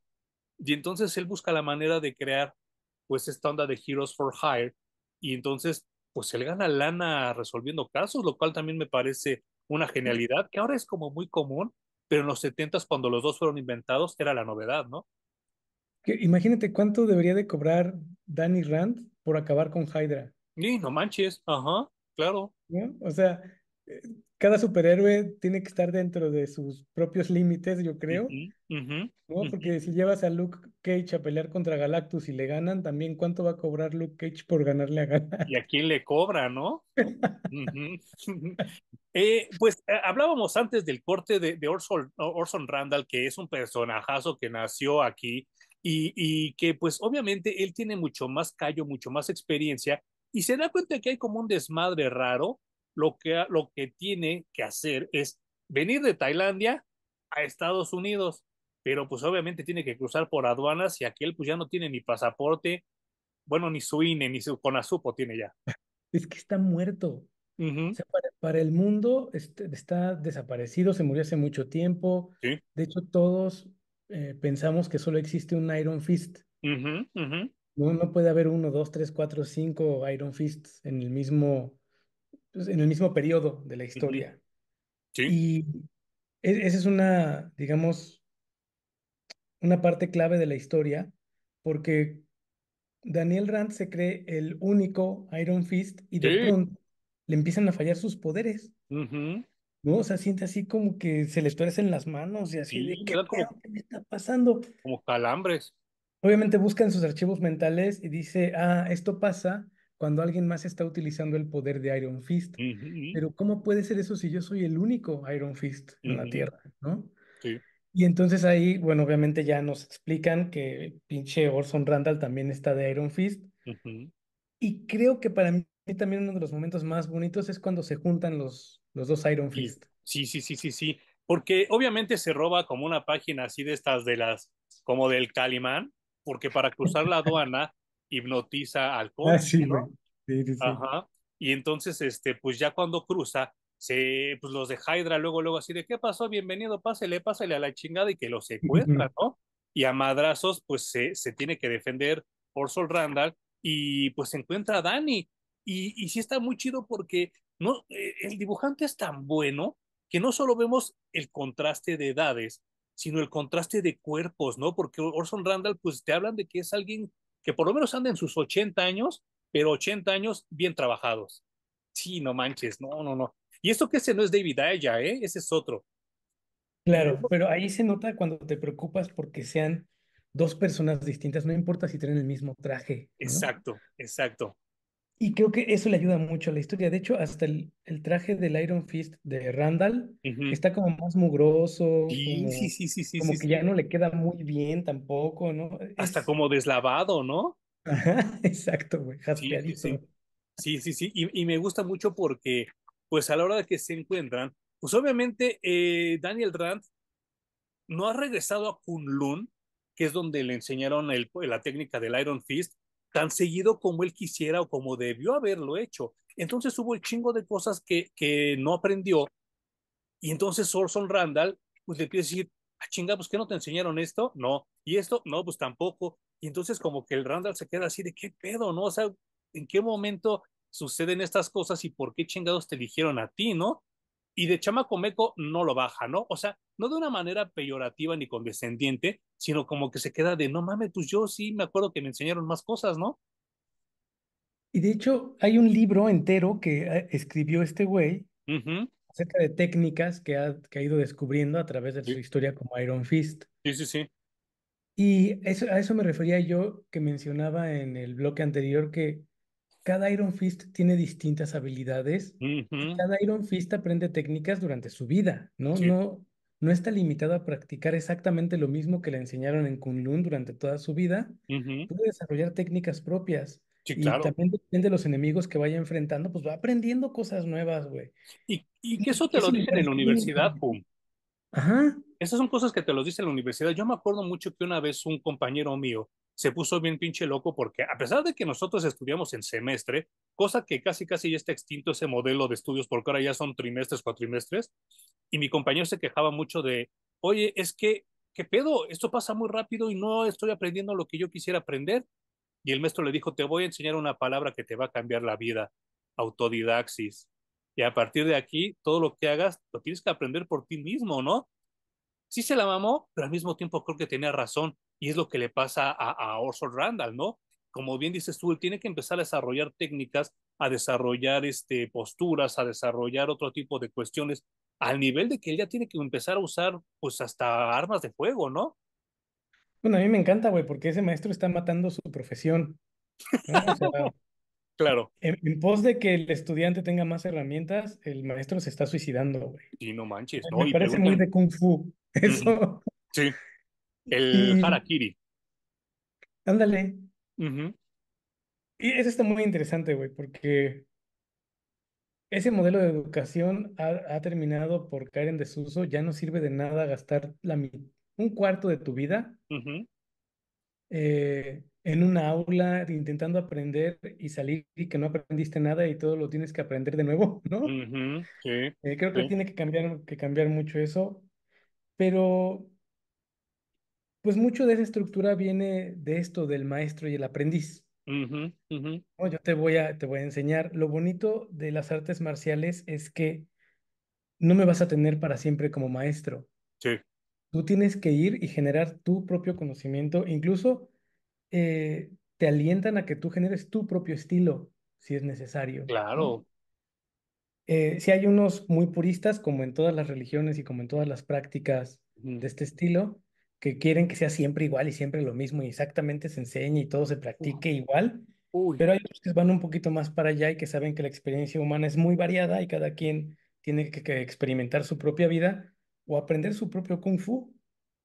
Speaker 1: Y entonces él busca la manera de crear, pues, esta onda de Heroes for Hire. Y entonces, pues, él gana lana resolviendo casos, lo cual también me parece una genialidad, que ahora es como muy común, pero en los 70 cuando los dos fueron inventados era la novedad, ¿no?
Speaker 2: imagínate cuánto debería de cobrar Danny Rand por acabar con Hydra.
Speaker 1: Sí, no manches, ajá, claro. O sea, eh,
Speaker 2: cada superhéroe tiene que estar dentro de sus propios límites, yo creo.
Speaker 3: ¿no? Porque
Speaker 2: si llevas a Luke Cage a pelear contra Galactus y le ganan, también cuánto va a cobrar Luke Cage por ganarle a Galactus.
Speaker 1: Y a quién le cobra, ¿no?
Speaker 3: [laughs]
Speaker 1: Eh, pues eh, hablábamos antes del corte de, Orson, Orson, Randall, que es un personajazo que nació aquí. Y, y que pues obviamente él tiene mucho más callo, mucho más experiencia y se da cuenta que hay como un desmadre raro lo que, lo que tiene que hacer es venir de Tailandia a Estados Unidos, pero pues obviamente tiene que cruzar por aduanas y aquel pues ya no tiene ni pasaporte, bueno, ni su INE, ni su CONASUPO tiene ya.
Speaker 2: Es que está muerto. para, el mundo este, está desaparecido, se murió hace mucho tiempo. De hecho, todos eh, pensamos que solo existe un Iron Fist. No, no puede haber uno, dos, tres, cuatro, cinco Iron Fists en el mismo pues, en el mismo periodo de la historia. Sí. Y e, esa es una, digamos, una parte clave de la historia, porque Daniel Rand se cree el único Iron Fist y de pronto le empiezan a fallar sus poderes. ¿No? O sea, siente así como que se le tuercen las manos y así ¿qué, está pasando?
Speaker 1: Como calambres.
Speaker 2: Obviamente busca en sus archivos mentales y dice, ah, esto pasa cuando alguien más está utilizando el poder de Iron Fist. Pero ¿cómo puede ser eso si yo soy el único Iron Fist en la Tierra, no? Y entonces ahí, bueno, obviamente ya nos explican que pinche Orson Randall también está de Iron Fist. Y creo que para mí también uno de los momentos más bonitos es cuando se juntan los, los dos Iron Fist.
Speaker 1: Sí, sí, sí, sí, sí. Porque obviamente se roba como una página así de estas de las, como del Calimán, porque para cruzar la aduana hipnotiza al ah, cómic, sí, ¿no?
Speaker 3: sí, sí, Ajá.
Speaker 1: Y entonces, este, pues ya cuando cruza, se, pues los de Hydra luego, luego así de, ¿qué pasó? Bienvenido, pásale, pásale a la chingada y que lo secuestra, ¿no? Y a madrazos, pues se, se tiene que defender Orson Randall y pues se encuentra a Danny. Y, y sí está muy chido porque no, eh, el dibujante es tan bueno que no solo vemos el contraste de edades, sino el contraste de cuerpos, ¿no? Porque Orson Randall, pues te hablan de que es alguien que por lo menos anden sus 80 años, pero 80 años bien trabajados. Sí, no manches, no, no, no. Y esto que ese no es David Aya, ¿eh? ese es otro.
Speaker 2: Claro, pero ahí se nota cuando te preocupas porque sean dos personas distintas, no importa si tienen el mismo traje.
Speaker 1: Exacto, exacto.
Speaker 2: Y creo que eso le ayuda mucho a la historia. De hecho, hasta el, traje del Iron Fist de Randall está como más mugroso. Sí, sí, sí, sí, Como que ya no le queda muy bien tampoco, ¿no?
Speaker 1: Hasta como deslavado, ¿no?
Speaker 2: [laughs] exacto, güey,
Speaker 1: sí, sí, sí, Y, me gusta mucho porque, pues a la hora de que se encuentran, pues obviamente eh, Daniel Rand no ha regresado a Kunlun, que es donde le enseñaron el, la técnica del Iron Fist, tan seguido como él quisiera o como debió haberlo hecho. Entonces hubo el chingo de cosas que, que no aprendió. Y entonces Orson Randall pues le quiere decir, ah, chingados, pues que no te enseñaron esto, no, y esto, no, pues tampoco. Y entonces como que el Randall se queda así de qué pedo, ¿no? O sea, ¿en qué momento suceden estas cosas y por qué chingados te dijeron a ti, ¿no? Y de chamaco meco no lo baja, ¿no? O sea, no de una manera peyorativa ni condescendiente, sino como que se queda de, no mames, tú, pues yo sí me acuerdo que me enseñaron más cosas, ¿no?
Speaker 2: Y de hecho, hay un libro entero que eh, escribió este güey acerca de técnicas que ha, ido descubriendo a través de su historia como Iron Fist. Sí, sí, sí. Y eso, a eso me refería yo que mencionaba en el bloque anterior que cada Iron Fist tiene distintas habilidades. Cada Iron Fist aprende técnicas durante su vida, ¿no? No, no está limitado a practicar exactamente lo mismo que le enseñaron en Kunlun durante toda su vida, puede desarrollar técnicas propias. y también depende de los enemigos que vaya enfrentando, pues va aprendiendo cosas nuevas, güey.
Speaker 1: Y, y que eso te lo dicen en la universidad, pum. Ajá. Esas son cosas que te lo dice en la universidad. Yo me acuerdo mucho que una vez un compañero mío se puso bien pinche loco porque a pesar de que nosotros estudiamos en semestre, cosa que casi casi ya está extinto ese modelo de estudios porque ahora ya son trimestres, cuatrimestres, y mi compañero se quejaba mucho de, oye, es que, ¿qué pedo? Esto pasa muy rápido y no estoy aprendiendo lo que yo quisiera aprender. Y el maestro le dijo, te voy a enseñar una palabra que te va a cambiar la vida, autodidaxis. Y a partir de aquí, todo lo que hagas lo tienes que aprender por ti mismo, ¿no? Sí se la mamó, pero al mismo tiempo creo que tenía razón y es lo que le pasa a, Orson Randall, ¿no? Como bien dices tú, él tiene que empezar a desarrollar técnicas, a desarrollar este, posturas, a desarrollar otro tipo de cuestiones, al nivel de que él ya tiene que empezar a usar, pues, hasta armas de fuego, ¿no?
Speaker 2: Bueno, a mí me encanta, güey, porque ese maestro está matando su profesión.
Speaker 1: [laughs] claro. En, pos
Speaker 2: de que el estudiante tenga más herramientas, el maestro se está suicidando, güey. Y no manches, Me parece muy de
Speaker 1: Kung Fu.
Speaker 2: Eso.
Speaker 1: Sí, el Harakiri.
Speaker 2: Ándale. Y eso está muy interesante, güey, porque ese modelo de educación ha, ha, terminado por caer en desuso. Ya no sirve de nada gastar la, un cuarto de tu vida eh, en una aula intentando aprender y salir y que no aprendiste nada y todo lo tienes que aprender de nuevo, ¿no? Eh, creo que tiene que cambiar, que cambiar mucho eso. Pero pues mucho de esa estructura viene de esto, del maestro y el aprendiz. Oye, yo te voy, a, te voy a enseñar. Lo bonito de las artes marciales es que no me vas a tener para siempre como maestro. Sí. Tú tienes que ir y generar tu propio conocimiento. Incluso eh, te alientan a que tú generes tu propio estilo, si es necesario.
Speaker 1: Claro.
Speaker 2: Eh, si hay unos muy puristas, como en todas las religiones y como en todas las prácticas de este estilo, que quieren que sea siempre igual y siempre lo mismo y exactamente se enseñe y todo se practique igual. Pero hay otros que van un poquito más para allá y que saben que la experiencia humana es muy variada y cada quien tiene que, experimentar su propia vida o aprender su propio kung fu.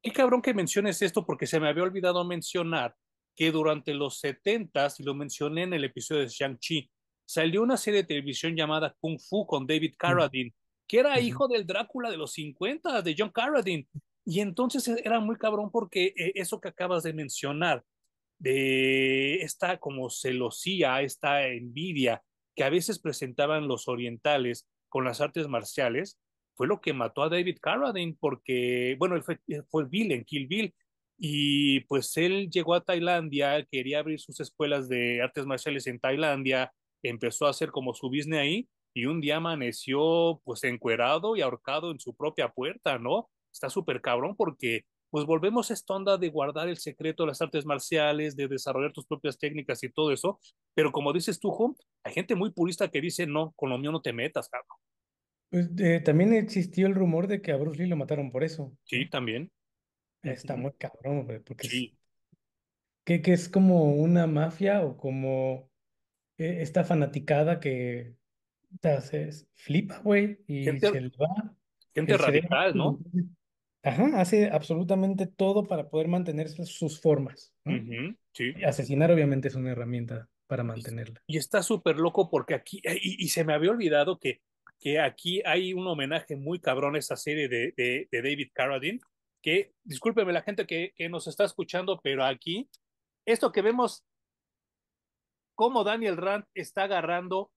Speaker 1: ¡Qué cabrón que menciones esto porque se me había olvidado mencionar que durante los 70 y lo mencioné en el episodio de Shang-Chi, salió una serie de televisión llamada Kung Fu con David Carradine, que era hijo del Drácula de los 50 de John Carradine, y entonces e, era muy cabrón porque eh, eso que acabas de mencionar, de esta como celosía, esta envidia que a veces presentaban los orientales con las artes marciales, fue lo que mató a David Carradine porque, bueno, él fue, eh, fue Bill en Kill Bill y pues él llegó a Tailandia, quería abrir sus escuelas de artes marciales en Tailandia, empezó a hacer como su business ahí y un día amaneció pues encuerado y ahorcado en su propia puerta, ¿no? está súper cabrón porque pues volvemos a esta onda de guardar el secreto de las artes marciales, de desarrollar tus propias técnicas y todo eso, pero como dices tú, hay gente muy purista que dice, no, con lo mío no te metas, cabrón.
Speaker 2: Pues, eh, también existió el rumor de que a Bruce Lee lo mataron por eso.
Speaker 1: Sí, también.
Speaker 2: Está muy cabrón, hombre, porque sí. que, que es como una mafia o como eh, esta fanaticada que te haces, flipa, güey, y se le va.
Speaker 3: Gente radical, ¿no?
Speaker 2: Ajá, hace absolutamente todo para poder mantener sus formas. Asesinar obviamente es una herramienta para mantenerla.
Speaker 1: Y, está súper loco porque aquí, eh, y, se me había olvidado que, que aquí hay un homenaje muy cabrón a esa serie de, de, David Carradine, que discúlpeme la gente que, nos está escuchando, pero aquí, esto que vemos, como Daniel Rand está agarrando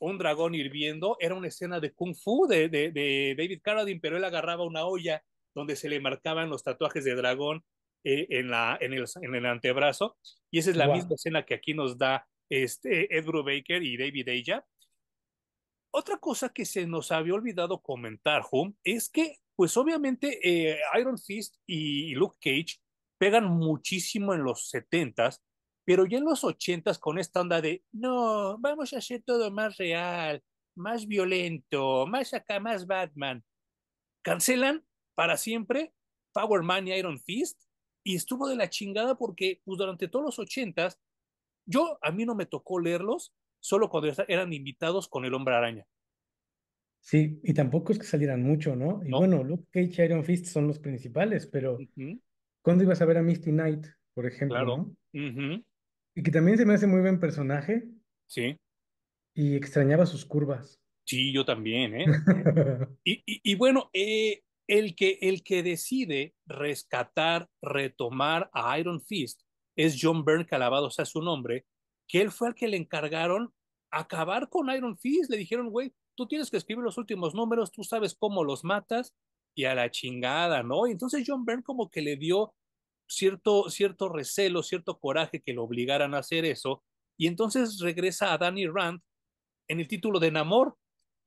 Speaker 1: un dragón hirviendo, era una escena de kung fu de, de, de David Carradine, pero él agarraba una olla donde se le marcaban los tatuajes de dragón eh, en, la, en, el, en el antebrazo. Y esa es la misma escena que aquí nos da este, Ed Brubaker y David Aja. Otra cosa que se nos había olvidado comentar, Hum, es que, pues obviamente, eh, Iron Fist y, Luke Cage pegan muchísimo en los 70s, pero ya en los 80s con esta onda de, no, vamos a hacer todo más real, más violento, más acá, más Batman, cancelan para siempre Power Man y Iron Fist y estuvo de la chingada porque pues, durante todos los ochentas, yo a mí no me tocó leerlos, solo cuando eran invitados con el hombre araña.
Speaker 2: Sí, y tampoco es que salieran mucho, ¿no? Y bueno, Luke Cage y Iron Fist son los principales, pero ¿cuándo ibas a ver a Misty Knight, por ejemplo? Claro. Y que también se me hace muy buen personaje. Sí. Y extrañaba sus curvas.
Speaker 1: Sí, yo también, ¿eh? [laughs] y, y, y, bueno, eh, el que, el que decide rescatar, retomar a Iron Fist es John Byrne, que alabado sea su nombre, que él fue al que le encargaron acabar con Iron Fist. Le dijeron, güey, tú tienes que escribir los últimos números, tú sabes cómo los matas y a la chingada, ¿no? Y entonces John Byrne como que le dio cierto, cierto recelo, cierto coraje que lo obligaran a hacer eso. Y entonces regresa a Danny Rand en el título de enamor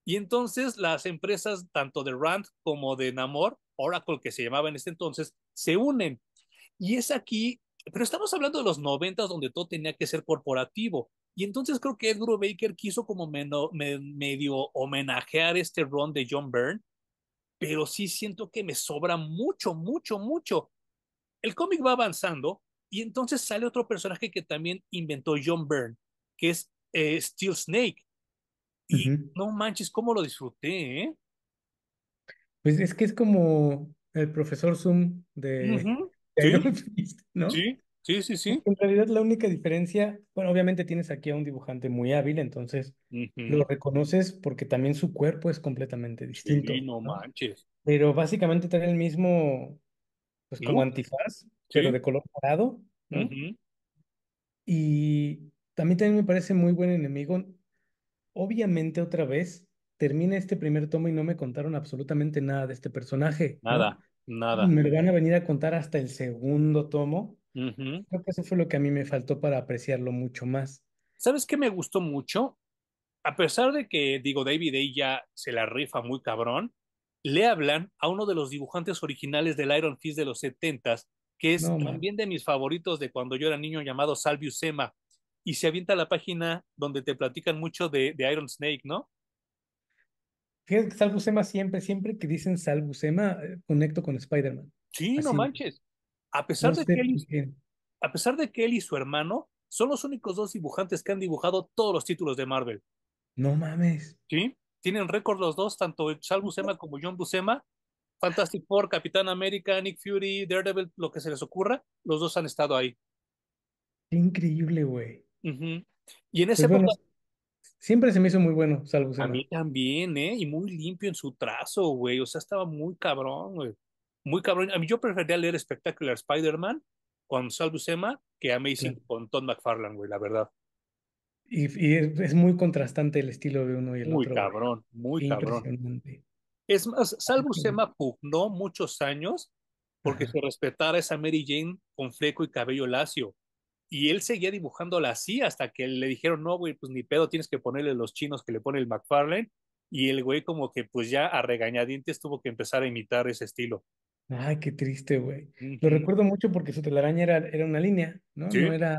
Speaker 1: y entonces las empresas tanto de Rand como de Namor, Oracle que se llamaba en este entonces, se unen. Y es aquí, pero estamos hablando de los noventas donde todo tenía que ser corporativo. Y entonces creo que Ed Baker quiso como medio, homenajear este Ron de John Byrne, pero sí siento que me sobra mucho, mucho, mucho. El cómic va avanzando y entonces sale otro personaje que también inventó John Byrne, que es eh, Steel Snake no manches, cómo lo disfruté, ¿eh?
Speaker 2: Pues es que es como el profesor Zoom
Speaker 1: de, ¿Sí? Sí, sí,
Speaker 2: sí, En realidad la única diferencia, bueno, obviamente tienes aquí a un dibujante muy hábil, entonces lo reconoces porque también su cuerpo es completamente distinto. Sí,
Speaker 1: no, manches.
Speaker 2: Pero básicamente trae el mismo, pues como antifaz, pero de color morado, Y también también me parece muy buen enemigo obviamente otra vez termina este primer tomo y no me contaron absolutamente nada de este personaje. Nada,
Speaker 3: nada. Me lo
Speaker 2: van a venir a contar hasta el segundo tomo. Creo que eso fue lo que a mí me faltó para apreciarlo mucho más. ¿Sabes qué me gustó mucho?
Speaker 1: A pesar de que, digo, David A. ya se la rifa muy cabrón, le hablan a uno de los dibujantes originales del Iron Fist de los 70 s que es también de mis favoritos de cuando yo era niño, llamado Salvius Sema y se avienta la página donde te platican mucho de, Iron Snake, ¿no?
Speaker 2: Fíjate que Sal siempre, siempre que dicen Sal eh, conecto con Spider-Man.
Speaker 1: Sí, no manches. A pesar, de que él, a pesar de que él y su hermano son los únicos dos dibujantes que han dibujado todos los títulos de Marvel.
Speaker 2: No mames.
Speaker 1: Sí, tienen récord los dos, tanto Sal como John Buscema. Fantastic Four, Capitán América, Nick Fury, Daredevil, lo que se les ocurra, los dos han estado ahí.
Speaker 2: Increíble, güey. Y en ese pues momento Siempre se me hizo muy bueno, salvo. A mí
Speaker 1: también, ¿eh? Y muy limpio en su trazo, güey. O sea, estaba muy cabrón, güey. Muy cabrón. A mí yo prefería leer Spectacular Spider-Man con Sal sema que Amazing con Todd McFarlane, güey, la verdad.
Speaker 2: Y, es muy contrastante el estilo de uno y el otro. muy cabrón,
Speaker 1: muy cabrón. Es más, Salvo Buscema pugnó muchos años porque se respetara esa Mary Jane con fleco y cabello lacio. Y él seguía dibujándola así hasta que le dijeron, no, güey, pues ni pedo, tienes que ponerle los chinos que le pone el McFarlane. Y el güey como que pues ya a regañadientes tuvo que empezar a imitar ese estilo.
Speaker 2: Ay, qué triste, güey. Lo recuerdo mucho porque su telaraña era, era una línea, ¿no? No era,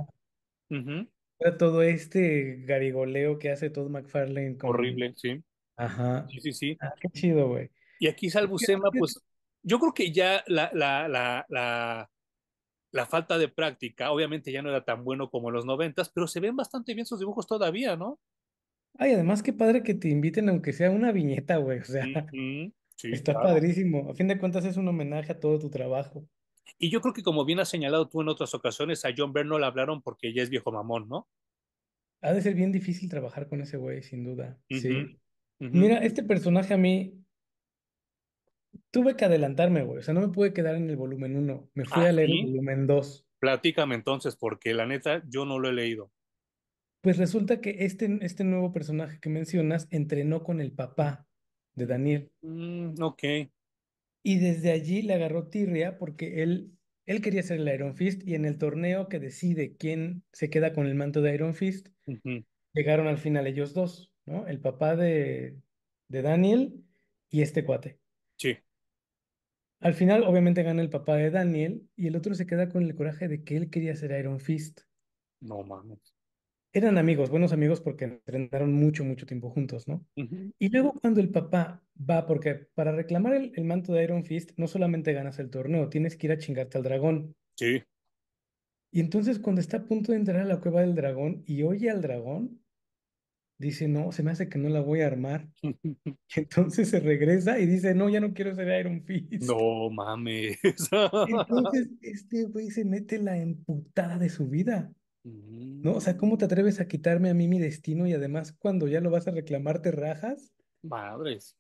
Speaker 2: era todo este garigoleo que hace todo McFarlane.
Speaker 1: Horrible, sí. Ajá. Sí, sí, sí. Ah,
Speaker 2: qué chido, güey.
Speaker 1: Y aquí Salbucema, pues yo creo que ya la, la, la, la la falta de práctica, obviamente ya no era tan bueno como en los noventas, pero se ven bastante bien sus dibujos todavía, ¿no?
Speaker 2: Ay, además qué padre que te inviten aunque sea una viñeta, güey, o sea, está padrísimo. A fin de cuentas es un homenaje a todo tu trabajo.
Speaker 1: Y yo creo que como bien has señalado tú en otras ocasiones, a John Byrne no le hablaron porque ya es viejo mamón, ¿no?
Speaker 2: Ha de ser bien difícil trabajar con ese güey, sin duda.
Speaker 1: Sí. Mira, este
Speaker 2: personaje a mí tuve que adelantarme, güey. O sea, no me pude quedar en el volumen 1. Me fui ah, a leer el volumen 2.
Speaker 1: Platícame entonces, porque la neta yo no lo he leído.
Speaker 2: Pues resulta que este, este nuevo personaje que mencionas entrenó con el papá de Daniel.
Speaker 1: Mm, ok.
Speaker 2: Y desde allí le agarró tirria porque él, él quería ser el Iron Fist y en el torneo que decide quién se queda con el manto de Iron Fist, llegaron al final ellos dos, ¿no? El papá de, de Daniel y este cuate. Sí. Al final, obviamente, gana el papá de Daniel y el otro se queda con el coraje de que él quería ser Iron Fist. No mames. Eran amigos, buenos amigos, porque entrenaron mucho, mucho tiempo juntos, ¿no? Y luego cuando el papá va, porque para reclamar el, el, manto de Iron Fist, no solamente ganas el torneo, tienes que ir a chingarte al dragón. Sí. Y entonces cuando está a punto de entrar a la cueva del dragón y oye al dragón, dice, no, se me hace que no la voy a armar. [laughs] entonces se regresa y dice, no, ya no quiero ser Iron
Speaker 1: Fist. No mames. [laughs] entonces
Speaker 3: este
Speaker 2: güey se mete la emputada de su vida.
Speaker 3: ¿No?
Speaker 2: O sea, mm. ¿cómo te atreves a quitarme a mí mi destino y además cuando ya lo vas a reclamar te rajas?
Speaker 3: Madres.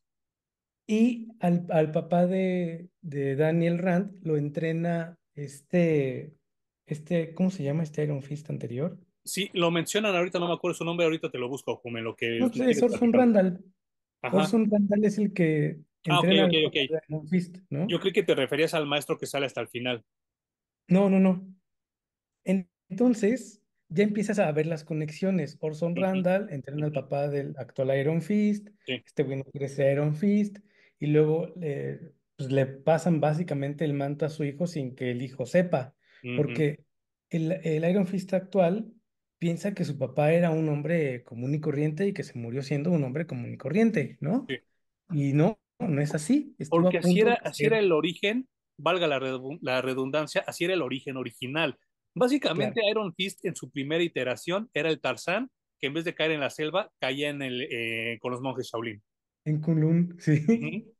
Speaker 2: Y al, al papá de, de Daniel Rand lo entrena este, este, ¿cómo se llama este Iron Fist anterior?
Speaker 1: Sí, lo mencionan ahorita, no me acuerdo su nombre, ahorita te lo busco, Jume, lo que... No, es Orson Randall. Orson
Speaker 2: Randall es el que... Ah, ok,
Speaker 1: ok, Fist, ¿no? Yo creo que te referías al maestro que sale hasta el final.
Speaker 2: No, no, no. Entonces, ya empiezas a ver las conexiones. Orson Randall entrena al papá del actual Iron Fist, este bueno crece Iron Fist, y luego pues, le pasan básicamente el manto a su hijo sin que el hijo sepa, porque el, el Iron Fist actual piensa que su papá era un hombre común y corriente y que se murió siendo un hombre común y corriente, ¿no? Y no, no es así. Porque así era, era
Speaker 1: el origen, valga la, redundancia, así era el origen original. Básicamente Aaron Iron Fist en su primera iteración era el Tarzán que en vez de caer en la selva caía en el, eh, con los monjes Shaolin.
Speaker 2: En Kunlun, [laughs] sí.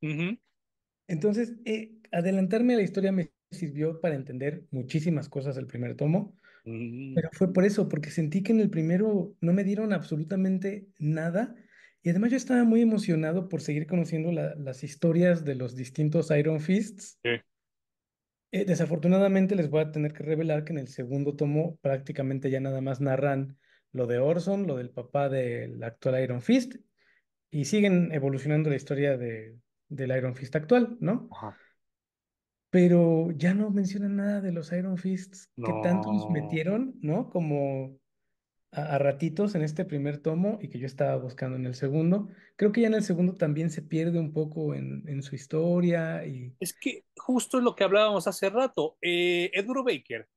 Speaker 2: Entonces, eh, adelantarme a la historia me sirvió para entender muchísimas cosas del primer tomo Mm. Pero fue por eso, porque sentí que en el primero no me dieron absolutamente nada. Y además yo estaba muy emocionado por seguir conociendo las historias de los distintos Iron Fists. Eh, desafortunadamente les voy a tener que revelar que en el segundo tomo prácticamente ya nada más narran lo de Orson, lo del papá del actual Iron Fist, y siguen evolucionando la historia de, del Iron Fist actual, ¿no? pero ya no mencionan nada de los Iron Fists que tanto nos metieron, ¿no? Como a, ratitos en este primer tomo y que yo estaba buscando en el segundo. Creo que ya en el segundo también se pierde un poco en, su historia. Y... Es
Speaker 1: que justo es lo que hablábamos hace rato. Eh, Edward Baker,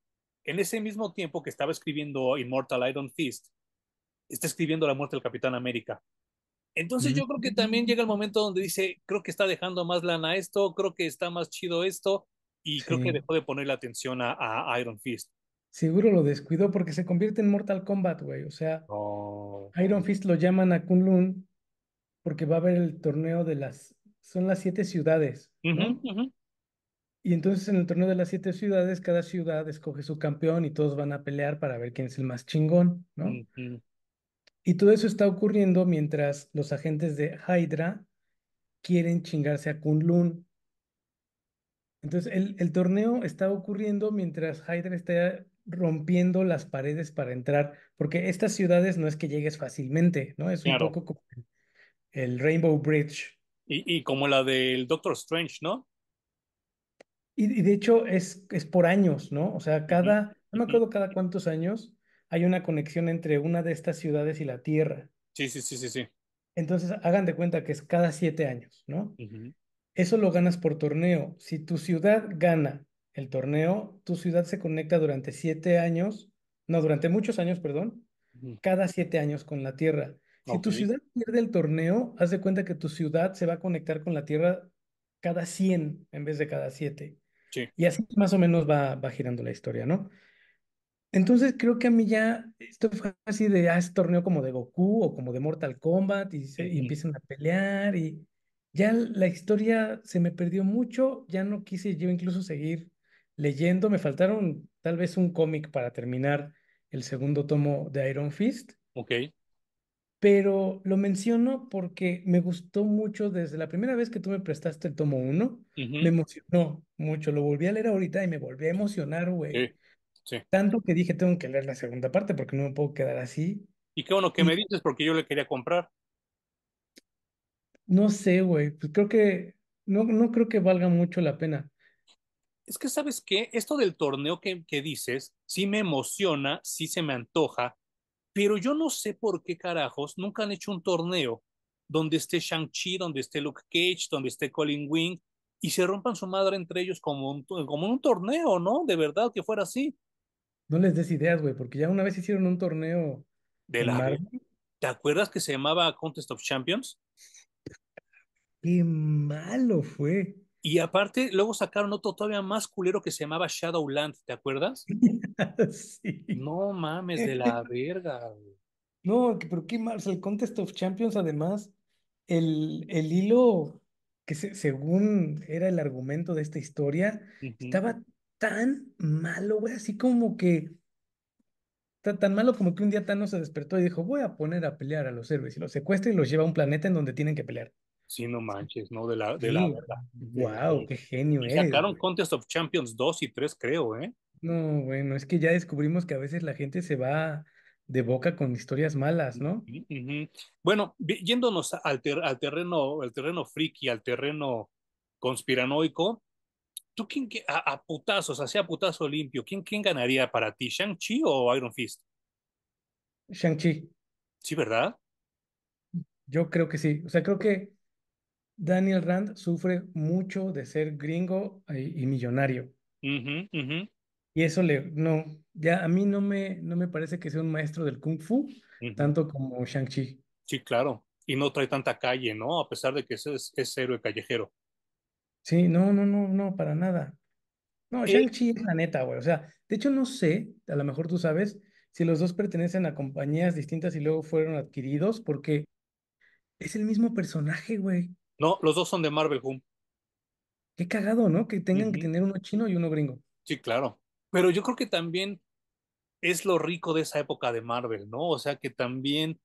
Speaker 1: en ese mismo tiempo que estaba escribiendo Immortal Iron Fist, está escribiendo La muerte del Capitán América. Entonces yo creo que también llega el momento donde dice, creo que está dejando más lana esto, creo que está más chido esto, y creo que dejó de poner la atención a, Iron Fist.
Speaker 2: Seguro lo descuidó porque se convierte en Mortal Kombat, güey. O sea, oh. Iron Fist lo llaman a Kunlun porque va a haber el torneo de las, son las siete ciudades. Y entonces en el torneo de las siete ciudades, cada ciudad escoge su campeón y todos van a pelear para ver quién es el más chingón, ¿no? Y todo eso está ocurriendo mientras los agentes de Hydra quieren chingarse a Kunlun. Entonces, el, torneo está ocurriendo mientras Hydra está rompiendo las paredes para entrar, porque estas ciudades no es que llegues fácilmente, ¿no? Es un poco como
Speaker 1: el Rainbow Bridge. Y, como la del Doctor Strange, ¿no?
Speaker 2: Y, de hecho es, es, por años, ¿no? O sea, cada, no me acuerdo cada cuántos años, hay una conexión entre una de estas ciudades y la Tierra.
Speaker 1: Sí, sí, sí, sí, sí.
Speaker 2: Entonces, hagan de cuenta que es cada siete años, ¿no? Eso lo ganas por torneo. Si tu ciudad gana el torneo, tu ciudad se conecta durante siete años, no, durante muchos años, perdón, cada siete años con la Tierra. Si tu ciudad pierde el torneo, haz de cuenta que tu ciudad se va a conectar con la Tierra cada 100 en vez de cada siete. Y así más o menos va girando la historia, ¿no? Entonces creo que a mí ya esto fue así de, ah, es torneo como de Goku o como de Mortal Kombat y, empiezan a pelear y ya la historia se me perdió mucho, ya no quise yo incluso seguir leyendo, me faltaron tal vez un cómic para terminar el segundo tomo de Iron Fist. Ok. Pero lo menciono porque me gustó mucho desde la primera vez que tú me prestaste el tomo uno. me emocionó mucho, lo volví a leer ahorita y me volví a emocionar, güey. Tanto que dije, tengo que leer la segunda parte porque no me puedo quedar así.
Speaker 1: Y qué bueno que me dices porque yo le quería comprar.
Speaker 2: No sé, güey, pues creo que no, no creo que valga mucho la pena.
Speaker 1: Es que, ¿sabes qué? Esto del torneo que, que dices, sí me emociona, sí se me antoja, pero yo no sé por qué carajos nunca han hecho un torneo donde esté Shang-Chi, donde esté Luke Cage, donde esté Colin Wing, y se rompan su madre entre ellos como como un torneo, ¿no? De verdad que fuera así
Speaker 2: no les des ideas, güey, porque ya una vez hicieron un torneo.
Speaker 1: De la. ¿Te acuerdas que se llamaba Contest of Champions?
Speaker 2: Qué malo fue.
Speaker 1: Y aparte, luego sacaron otro todavía más culero que se llamaba Shadowland, ¿te acuerdas? [laughs] sí. No mames, de la verga, güey.
Speaker 2: No, pero qué mal. el Contest of Champions, además, el, hilo que según era el argumento de esta historia, estaba tan malo, güey, así como que tan, tan malo como que un día Thanos se despertó y dijo, voy a poner a pelear a los héroes y los secuestra y los lleva a un planeta en donde tienen que pelear.
Speaker 1: Sí, no manches, no, de la, de la verdad. Wow,
Speaker 2: este, qué genio. eh. sacaron
Speaker 1: Contest of Champions 2 y 3, creo, ¿eh?
Speaker 2: No, bueno, es que ya descubrimos que a veces la gente se va de boca con historias malas, ¿no?
Speaker 1: Bueno, yéndonos al, al, terreno, al terreno friki, al terreno conspiranoico, ¿Tú quién, a, a putazos, a putazo limpio, ¿quién, quién ganaría para ti, Shang-Chi o Iron Fist? Shang-Chi. Sí, ¿verdad?
Speaker 2: Yo creo que sí. O sea, creo que Daniel Rand sufre mucho de ser gringo eh, y, millonario. Y eso le, no, ya a mí no me, no me parece que sea un maestro del kung fu, tanto como Shang-Chi.
Speaker 1: Sí, claro. Y no trae tanta calle, ¿no? A pesar de que es héroe callejero.
Speaker 2: Sí, no, no, no, no, para nada. No, Shang-Chi es la neta, güey. O sea, de hecho no sé, a lo mejor tú sabes, si los dos pertenecen a compañías distintas y luego fueron adquiridos, porque es el mismo personaje, güey.
Speaker 1: No, los dos son de Marvel Home.
Speaker 2: Qué cagado, ¿no? Que tengan que tener uno chino y uno gringo.
Speaker 1: Sí, claro. Pero yo creo que también es lo rico de esa época de Marvel, ¿no? O sea, que también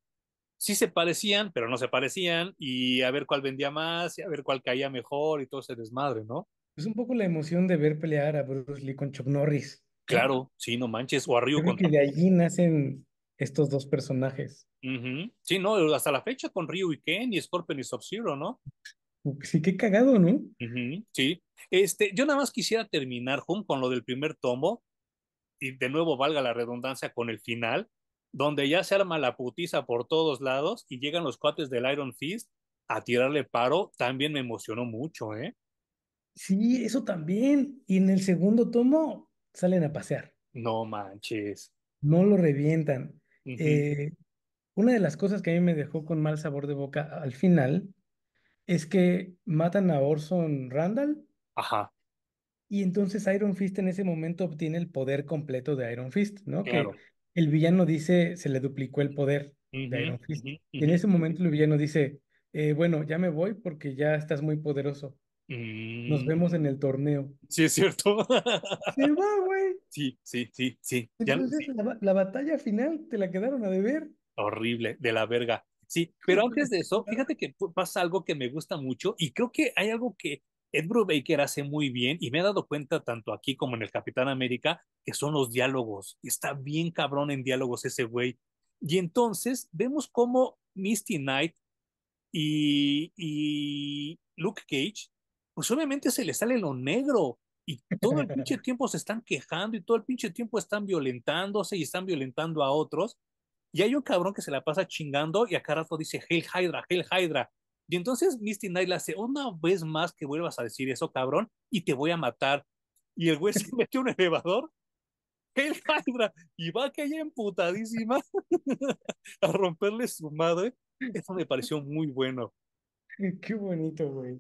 Speaker 1: sí se parecían, pero no se parecían, y a ver cuál vendía más, y a ver cuál caía mejor, y todo ese desmadre, ¿no? Es un
Speaker 2: poco la emoción de ver pelear a Bruce Lee con Chuck Norris.
Speaker 1: Claro, sí, no manches, o a Ryu Creo que
Speaker 2: de allí nacen estos dos personajes.
Speaker 1: Sí, no, hasta la fecha con Ryu y Ken y Scorpion y Sub-Zero, ¿no?
Speaker 2: Sí, qué cagado, ¿no?
Speaker 1: Sí. Este, yo nada más quisiera terminar, Jun, con lo del primer tomo, y de nuevo valga la redundancia con el final, donde ya se arma la putiza por todos lados y llegan los cuates del Iron Fist a tirarle paro, también me emocionó mucho, ¿eh?
Speaker 2: Sí, eso también. Y en el segundo tomo salen a pasear.
Speaker 1: No manches.
Speaker 2: No lo revientan.
Speaker 1: Eh,
Speaker 2: una de las cosas que a mí me dejó con mal sabor de boca al final es que matan a Orson Randall. Ajá. Y entonces Iron Fist en ese momento obtiene el poder completo de Iron Fist, ¿no? Claro el villano dice, se le duplicó el poder de en ese momento el villano dice, eh, bueno, ya me voy porque ya estás muy poderoso. Nos mm. vemos en el
Speaker 1: torneo.
Speaker 3: Sí, es cierto. Se va, güey. Sí, sí, sí, sí. ya,
Speaker 2: la, batalla final te la quedaron a deber.
Speaker 1: Horrible, de la verga. Sí, pero antes de eso, fíjate que pasa algo que me gusta mucho y creo que hay algo que Ed Brubaker hace muy bien y me he dado cuenta tanto aquí como en el Capitán América que son los diálogos. Está bien cabrón en diálogos ese güey. Y entonces vemos cómo Misty Knight y, Luke Cage, pues obviamente se le sale lo negro y todo el pinche [laughs] tiempo se están quejando y todo el pinche tiempo están violentándose y están violentando a otros. Y hay un cabrón que se la pasa chingando y a cada rato dice Hail Hydra, Hail Hydra. Y entonces Misty Knight le hace una vez más que vuelvas a decir eso, cabrón, y te voy a matar. Y el güey se [laughs] mete un elevador, el [laughs] y va aquella emputadísima [laughs] a romperle su madre. Eso me pareció muy bueno.
Speaker 2: Qué bonito, güey.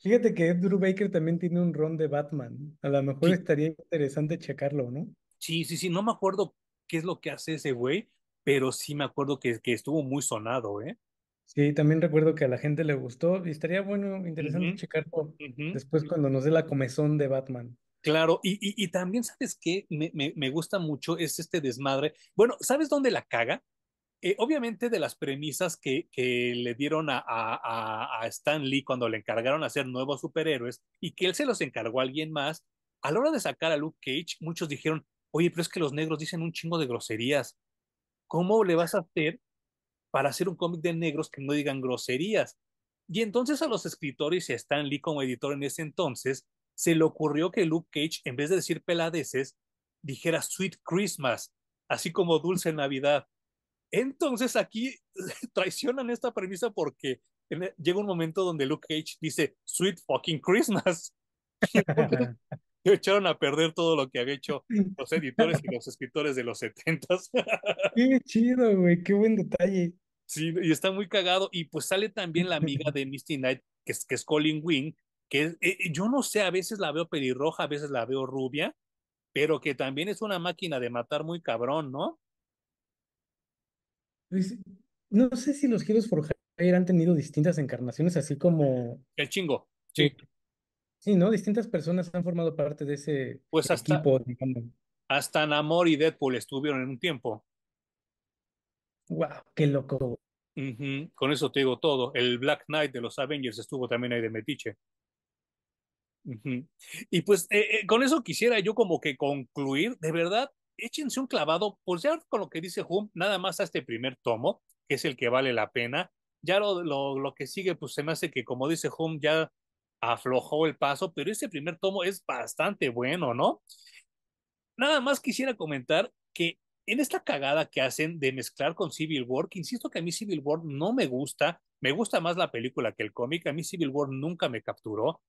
Speaker 2: Fíjate que Ed Baker también tiene un ron de Batman. A lo mejor estaría interesante checarlo, ¿no?
Speaker 1: Sí, sí, sí. No me acuerdo qué es lo que hace ese güey, pero sí me acuerdo que estuvo muy sonado, ¿eh?
Speaker 2: Sí, también recuerdo que a la gente le gustó y estaría bueno, interesante checar después cuando nos dé la comezón de Batman.
Speaker 1: Claro, y, y, también, ¿sabes que Me, gusta mucho es este desmadre. Bueno, ¿sabes dónde la caga? Eh, obviamente de las premisas que, que le dieron a, a, a, Stan Lee cuando le encargaron hacer nuevos superhéroes y que él se los encargó a alguien más, a la hora de sacar a Luke Cage, muchos dijeron, oye, pero es que los negros dicen un chingo de groserías. ¿Cómo le vas a hacer para hacer un cómic de negros que no digan groserías. Y entonces a los escritores y a Stan Lee como editor en ese entonces, se le ocurrió que Luke Cage, en vez de decir peladeces, dijera Sweet Christmas, así como Dulce Navidad. Entonces aquí [laughs] traicionan esta premisa porque e, llega un momento donde Luke Cage dice Sweet fucking Christmas. y [laughs] echaron a perder todo lo que había hecho los editores y los escritores de los setentas. [laughs]
Speaker 2: qué chido, güey, qué buen detalle.
Speaker 1: Sí, y está muy cagado. Y pues sale también la amiga [laughs] de Misty Knight, que es, que es Colin Wing, que eh, eh, yo no sé, a veces la veo pelirroja, a veces la veo rubia, pero que también es una máquina de matar muy cabrón, ¿no?
Speaker 2: Pues, no sé si los Heroes for Hire han tenido distintas encarnaciones, así como.
Speaker 1: El chingo, sí.
Speaker 2: Sí, ¿no? Distintas personas han formado parte de ese pues hasta, equipo, digamos.
Speaker 1: Hasta Namor y Deadpool estuvieron en un tiempo.
Speaker 2: Wow, qué loco.
Speaker 1: Con eso te digo todo. El Black Knight de los Avengers estuvo también ahí de Metiche. Y pues eh, eh, con eso quisiera yo como que concluir, de verdad, échense un clavado, pues ya con lo que dice Hum, nada más a este primer tomo, que es el que vale la pena. Ya lo, lo, que sigue, pues se me hace que como dice Hum, ya aflojó el paso, pero este primer tomo es bastante bueno, ¿no? Nada más quisiera comentar que en esta cagada que hacen de mezclar con Civil War, insisto que a mí Civil War no me gusta, me gusta más la película que el cómic, a mí Civil War nunca me capturó,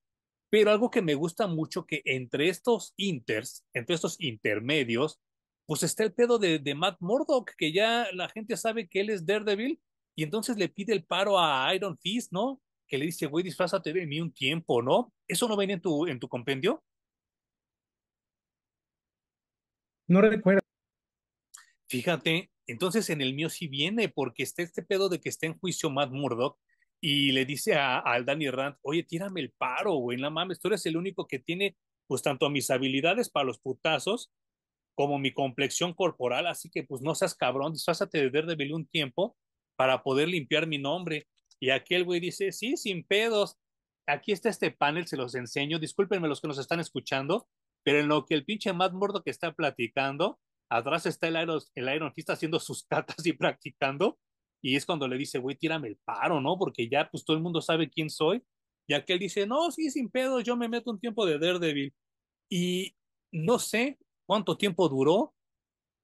Speaker 1: pero algo que me gusta mucho que entre estos inters, entre estos intermedios, pues está el pedo de, Matt Murdock, que ya la gente sabe que él es Daredevil, y entonces le pide el paro a Iron Fist, ¿no? Que le dice, güey, disfrázate de mí un tiempo, ¿no? ¿Eso no venía en tu, en tu compendio? No recuerdo. Fíjate, entonces en el mío sí viene, porque está este pedo de que está en juicio Matt Murdock y le dice a, al Danny Rand, oye, tírame el paro, güey, la mames, tú eres el único que tiene, pues, tanto mis habilidades para los putazos como mi complexión corporal, así que, pues, no seas cabrón, disfázate de Daredevil un tiempo para poder limpiar mi nombre. Y aquel güey dice, sí, sin pedos, aquí está este panel, se los enseño, discúlpenme los que nos están escuchando, pero en lo que el pinche Matt Murdock está platicando, Atrás está el, Iron, el Iron Fist haciendo sus catas y [laughs] practicando. Y es cuando le dice, güey, tírame el paro, ¿no? Porque ya pues todo el mundo sabe quién soy. Y aquel dice, no, sí, sin pedo, yo me meto un tiempo de Daredevil. Y no sé cuánto tiempo duró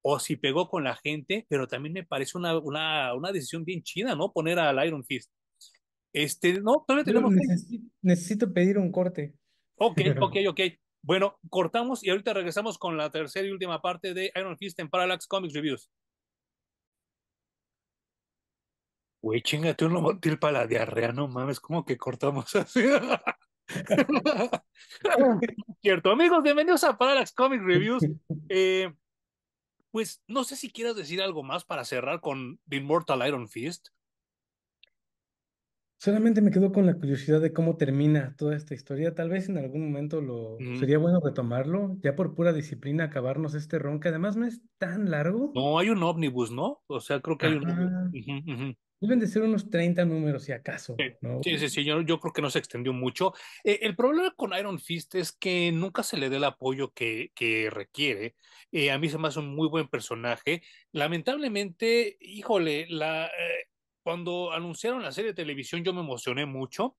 Speaker 1: o si pegó con la gente, pero también me parece una, una, una decisión bien china ¿no? Poner al Iron Fist. Este, no, todavía tenemos...
Speaker 2: Necesito, necesito pedir un corte.
Speaker 1: Ok, ok, [laughs] ok. Bueno, cortamos y ahorita regresamos con la tercera y última parte de Iron Fist en Parallax Comics Reviews. Güey, chingate un lomotil para la diarrea, no mames, ¿cómo que cortamos [laughs] así? Cierto, amigos, bienvenidos a Parallax Comics Reviews. [laughs] Eh, pues no sé si quieras decir algo más para cerrar con The Immortal Iron Fist.
Speaker 2: Solamente me quedo con la curiosidad de cómo termina toda esta historia. Tal vez en algún momento lo sería bueno retomarlo, ya por pura disciplina acabarnos este ron, que además no es tan largo.
Speaker 1: No, hay un ómnibus, ¿no? O sea, creo que hay un ómnibus.
Speaker 2: Deben de ser unos 30 números, si acaso.
Speaker 1: Sí, sí, sí, yo, creo que no se extendió mucho. Eh, el problema con Iron Fist es que nunca se le dé el apoyo que, requiere. Eh, a mí se me hace un muy buen personaje. Lamentablemente, híjole, la... Eh, cuando anunciaron la serie de televisión yo me emocioné mucho,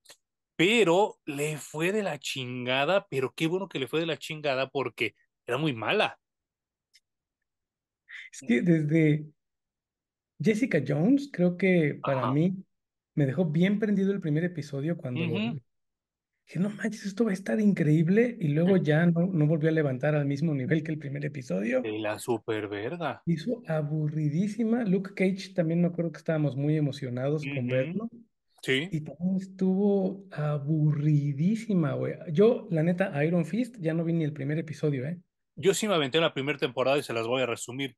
Speaker 1: pero le fue de la chingada, pero qué bueno que le fue de la chingada porque era muy mala.
Speaker 2: Es que desde Jessica Jones, creo que para mí me dejó bien prendido el primer episodio cuando que no manches, esto va a estar increíble. Y luego ya no, no volvió a levantar al mismo nivel que el primer episodio.
Speaker 1: Y la super
Speaker 2: Hizo aburridísima. Luke Cage también me acuerdo que estábamos muy emocionados con verlo. Sí. Y también estuvo aburridísima, güey. Yo, la neta, Iron Fist ya no vi ni el primer episodio, ¿eh?
Speaker 1: Yo sí me aventé la primera temporada y se las voy a resumir.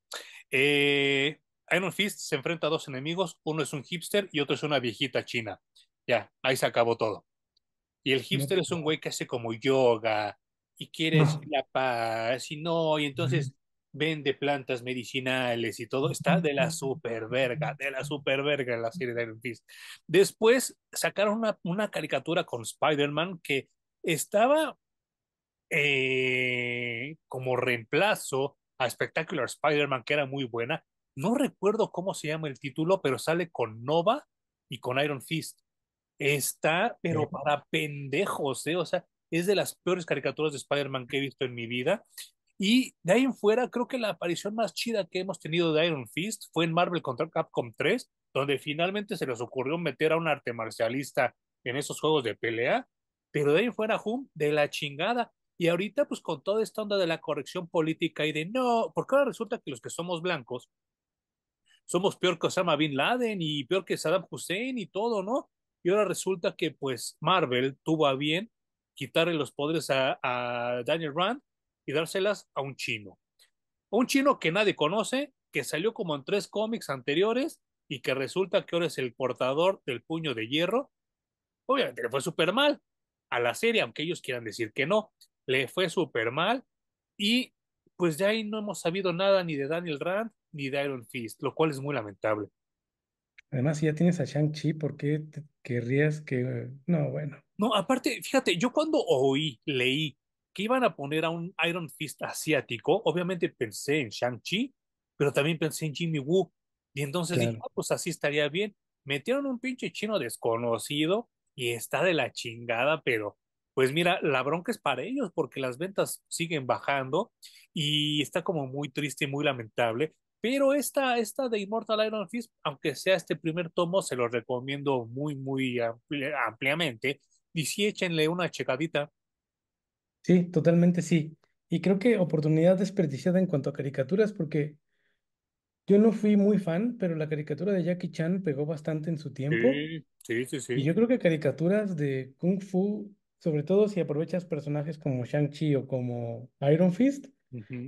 Speaker 1: Eh, Iron Fist se enfrenta a dos enemigos. Uno es un hipster y otro es una viejita china. Ya, ahí se acabó todo. Y el hipster es un güey que hace como yoga y quiere la paz y no, y entonces vende plantas medicinales y todo. Está de la verga, de la superverga en la serie de Iron Fist. Después sacaron una, caricatura con Spider-Man que estaba eh, como reemplazo a Spectacular Spider-Man, que era muy buena. No recuerdo cómo se llama el título, pero sale con Nova y con Iron Fist. Está, pero para pendejos, ¿eh? O sea, es de las peores caricaturas de Spider-Man que he visto en mi vida. Y de ahí en fuera, creo que la aparición más chida que hemos tenido de Iron Fist fue en Marvel contra Capcom 3, donde finalmente se les ocurrió meter a un arte marcialista en esos juegos de pelea. Pero de ahí en fuera, Hum, de la chingada. Y ahorita, pues con toda esta onda de la corrección política y de no, porque ahora resulta que los que somos blancos somos peor que Osama Bin Laden y peor que Saddam Hussein y todo, ¿no? Y ahora resulta que pues Marvel tuvo a bien quitarle los poderes a, a Daniel Rand y dárselas a un chino. Un chino que nadie conoce, que salió como en tres cómics anteriores y que resulta que ahora es el portador del puño de hierro. Obviamente le fue súper mal a la serie, aunque ellos quieran decir que no. Le fue súper mal y pues de ahí no hemos sabido nada ni de Daniel Rand ni de Iron Fist, lo cual es muy lamentable.
Speaker 2: Además, si ya tienes a Shang-Chi, ¿por qué querrías que.? No, bueno.
Speaker 1: No, aparte, fíjate, yo cuando oí, leí que iban a poner a un Iron Fist asiático, obviamente pensé en Shang-Chi, pero también pensé en Jimmy Woo. Y entonces dije, ah, pues así estaría bien. Metieron un pinche chino desconocido y está de la chingada, pero pues mira, la bronca es para ellos porque las ventas siguen bajando y está como muy triste y muy lamentable. Pero esta, esta de Immortal Iron Fist, aunque sea este primer tomo, se lo recomiendo muy, muy ampliamente. Y sí, échenle una checadita.
Speaker 2: Sí, totalmente sí. Y creo que oportunidad desperdiciada en cuanto a caricaturas, porque yo no fui muy fan, pero la caricatura de Jackie Chan pegó bastante en su tiempo. Sí, sí, sí. Y yo creo que caricaturas de Kung Fu, sobre todo si aprovechas personajes como Shang-Chi o como Iron Fist,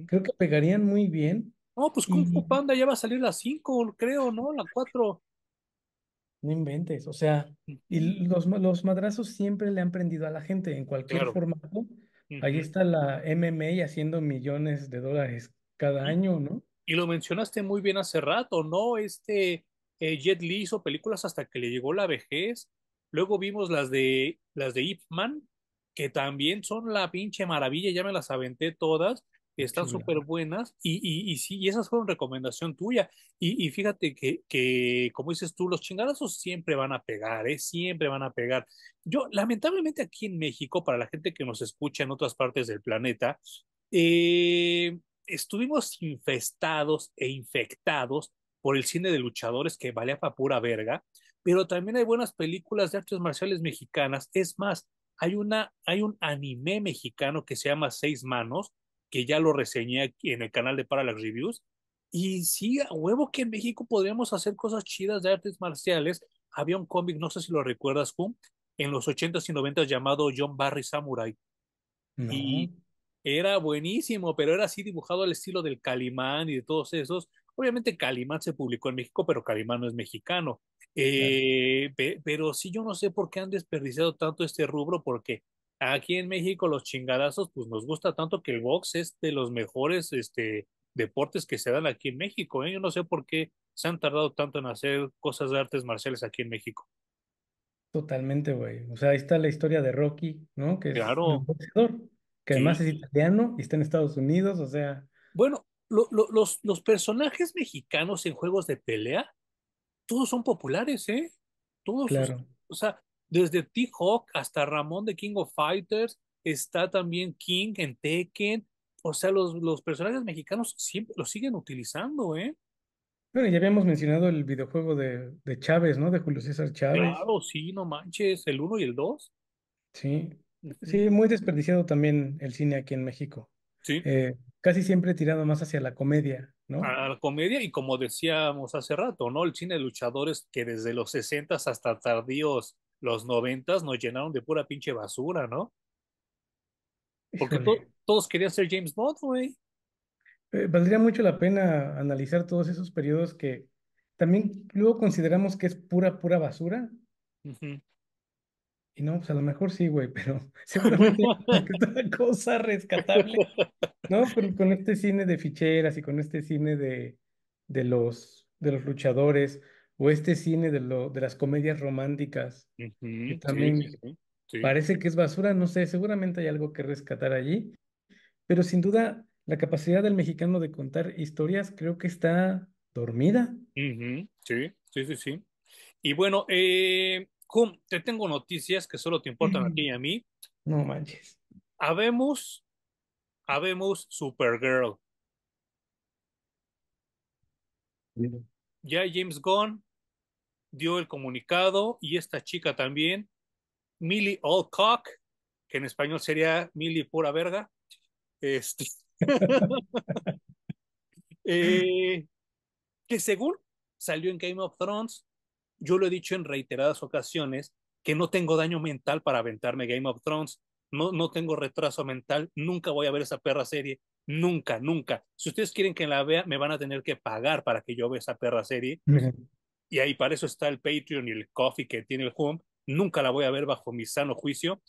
Speaker 2: creo que pegarían muy bien no, pues Kung
Speaker 1: Fu Panda ya va a salir las 5, creo, ¿no? las 4.
Speaker 2: No inventes, o sea, y los, los madrazos siempre le han prendido a la gente en cualquier formato. Ahí está la MMA haciendo millones de dólares cada año, ¿no?
Speaker 1: Y lo mencionaste muy bien hace rato, ¿no? Este eh, Jet Li hizo películas hasta que le llegó la vejez. Luego vimos las de las de Ip Man, que también son la pinche maravilla, ya me las aventé todas están súper buenas y, y, y esas fueron recomendación tuya. Y, y fíjate que, que, como dices tú, los chingadazos siempre van a pegar, ¿eh? siempre van a pegar. Yo, lamentablemente aquí en México, para la gente que nos escucha en otras partes del planeta, eh, estuvimos infestados e infectados por el cine de luchadores que valía para pura verga, pero también hay buenas películas de artes marciales mexicanas. Es más, hay, una, hay un anime mexicano que se llama Seis Manos, que ya lo reseñé en el canal de Parallax Reviews. Y sí, a huevo que en México podríamos hacer cosas chidas de artes marciales. Había un cómic, no sé si lo recuerdas, Kun, en los 80 y 90 llamado John Barry Samurai. Y era buenísimo, pero era así dibujado al estilo del Calimán y de todos esos. Obviamente Calimán se publicó en México, pero Calimán no es mexicano. Eh, pero sí, yo no sé por qué han desperdiciado tanto este rubro, porque Aquí en México los chingadazos, pues nos gusta tanto que el box es de los mejores este, deportes que se dan aquí en México. ¿eh? Yo no sé por qué se han tardado tanto en hacer cosas de artes marciales aquí en México.
Speaker 2: Totalmente, güey. O sea, ahí está la historia de Rocky, ¿no? Que claro. que además es italiano y está en Estados Unidos, o sea.
Speaker 1: Bueno, los, los personajes mexicanos en juegos de pelea, todos son populares, ¿eh? Todos. Claro. O sea, desde T-Hawk hasta Ramón de King of Fighters, está también King en Tekken. O sea, los, los personajes mexicanos siempre los siguen utilizando, ¿eh?
Speaker 2: Bueno, ya habíamos mencionado el videojuego de, de Chávez, ¿no? De Julio César Chávez.
Speaker 1: Claro, sí, no manches, el 1 y el 2.
Speaker 2: Sí, sí, muy desperdiciado también el cine aquí en México. Sí. Eh, casi siempre tirado más hacia la comedia,
Speaker 1: ¿no? A la comedia y como decíamos hace rato, ¿no? El cine de luchadores que desde los 60 hasta tardíos los noventas nos llenaron de pura pinche basura, ¿no? Porque todos querían ser James Bond, güey.
Speaker 2: Eh, valdría mucho la pena analizar todos esos periodos que también luego consideramos que es pura, pura basura.
Speaker 1: Y
Speaker 2: no, pues a lo mejor sí, güey, pero [laughs] seguramente una cosa
Speaker 3: rescatable,
Speaker 2: ¿no? con este cine de ficheras y con este cine de, de, los, de los luchadores, o este cine de, lo, de las comedias románticas, también parece que es basura, no sé, seguramente hay algo que rescatar allí, pero sin duda la capacidad del mexicano de contar historias creo que está dormida.
Speaker 1: sí, sí, sí, sí. Y bueno, eh, te tengo noticias que solo te importan a ti [clears throat] y a mí.
Speaker 2: No manches.
Speaker 1: Habemos, habemos Supergirl. Ya James Gunn dio el comunicado y esta chica también, Millie Alcock, que en español sería Millie Pura Verga. Este. [laughs] Eh, que según salió en Game of Thrones, yo lo he dicho en reiteradas ocasiones, que no tengo daño mental para aventarme Game of Thrones, no, no tengo retraso mental, nunca voy a ver esa perra serie, nunca, nunca. Si ustedes quieren que la vea, me van a tener que pagar para que yo vea esa perra serie y ahí para eso está el Patreon y el Coffee que tiene el Home. Nunca la voy a ver bajo mi sano juicio,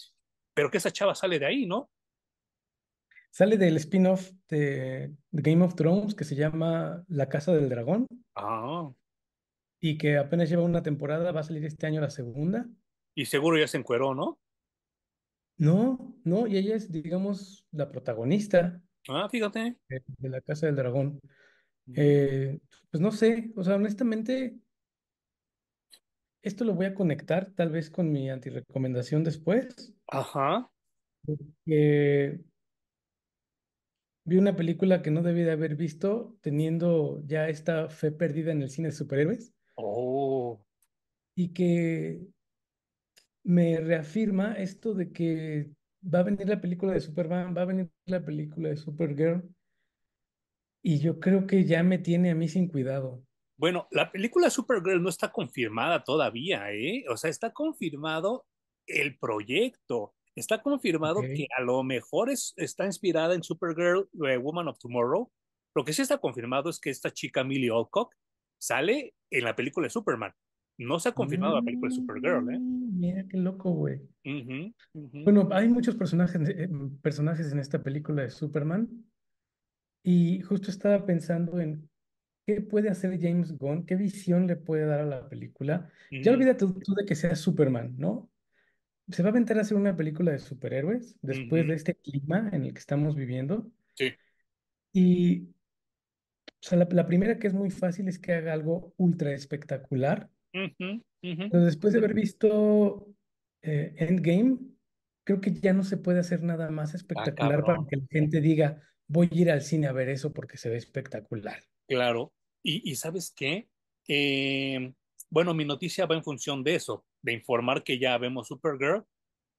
Speaker 1: pero que esa chava sale de ahí, ¿no?
Speaker 2: Sale del spin-off de, Game of Thrones que se llama La Casa del Dragón.
Speaker 1: Ah. Y
Speaker 2: que apenas lleva una temporada, va a salir este año la segunda.
Speaker 1: Y seguro ya se encueró, ¿no?
Speaker 2: No, no, y ella es, digamos, la protagonista.
Speaker 1: Ah, fíjate.
Speaker 2: De, La Casa del Dragón. Mm. Eh, pues no sé, o sea, honestamente, esto lo voy a conectar tal vez con mi antirecomendación después.
Speaker 1: Ajá.
Speaker 2: vi una película que no debí de haber visto teniendo ya esta fe perdida en el cine de superhéroes. Oh. Y que me reafirma esto de que va a venir la película de Superman, va a venir la película de Supergirl. Y yo creo que ya me tiene a mí sin cuidado.
Speaker 1: Bueno, la película Supergirl no está confirmada todavía, ¿eh? O sea, está confirmado el proyecto. Está confirmado que a lo mejor es, está inspirada en Supergirl, eh, Woman of Tomorrow. Lo que sí está confirmado es que esta chica Millie Alcock sale en la película de Superman. No se ha confirmado la película de Supergirl, ¿eh? Mm,
Speaker 2: mira qué loco, güey. Bueno, hay muchos personajes, eh, personajes en esta película de Superman. Y justo estaba pensando en ¿Qué puede hacer James Gunn? ¿Qué visión le puede dar a la película? Ya olvídate tú de que sea Superman, ¿no? Se va a aventar a hacer una película de superhéroes después de este clima en el que estamos viviendo. Sí. Y, sea, la, primera que es muy fácil es que haga algo ultra espectacular.
Speaker 3: después de haber
Speaker 2: visto eh, Endgame, creo que ya no se puede hacer nada más ah, espectacular para que la gente diga, voy a ir al cine a ver eso porque se ve espectacular.
Speaker 1: Claro, y, sabes qué? Eh, bueno, mi noticia va en función de eso, de informar que ya vemos Supergirl,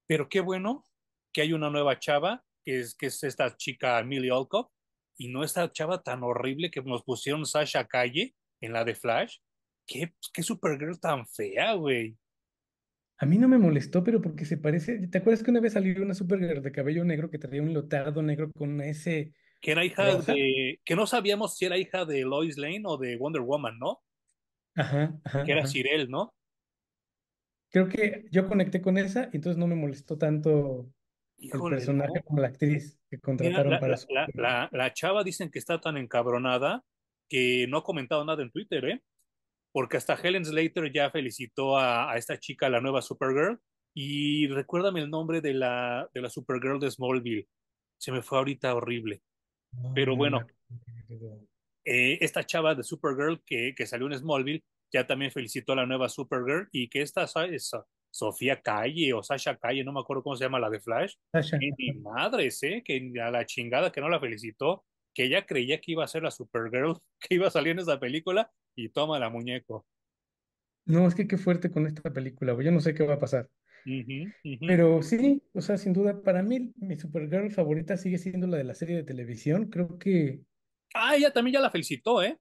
Speaker 1: pero qué bueno que hay una nueva chava, que es, que es esta chica Millie Olcott, y no esta chava tan horrible que nos pusieron Sasha Calle en la de Flash. Qué, qué Supergirl tan fea, güey.
Speaker 2: A mí no me molestó, pero porque se parece. ¿Te acuerdas que una vez salió una Supergirl de cabello negro que traía un lotardo negro con ese
Speaker 1: que era hija de, que no sabíamos si era hija de Lois Lane o de Wonder Woman, ¿no? Ajá, que era Cirel, ¿no?
Speaker 2: Creo que yo conecté con esa y entonces no me molestó tanto el personaje como la actriz que contrataron para
Speaker 1: La, la, chava dicen que está tan encabronada que no ha comentado nada en Twitter, ¿eh? Porque hasta Helen Slater ya felicitó a, esta chica, la nueva Supergirl, y recuérdame el nombre de la, de la Supergirl de Smallville. Se me fue ahorita horrible. Pero bueno, eh, esta chava de Supergirl que, que salió en Smallville ya también felicitó a la nueva Supergirl y que esta es Sofía Calle o Sasha Calle, no me acuerdo cómo se llama la de Flash. mi madre eh, Que a la chingada que no la felicitó, que ella creía que iba a ser la Supergirl, [laughs] que iba a salir en esa película y toma la muñeco.
Speaker 2: No, es que qué fuerte con esta película,
Speaker 1: yo no sé qué va a pasar.
Speaker 2: Pero sí, o sea, sin duda, para mí mi Supergirl favorita sigue siendo la de la serie de televisión. Creo que.
Speaker 1: Ah, ella también ya la felicitó, ¿eh?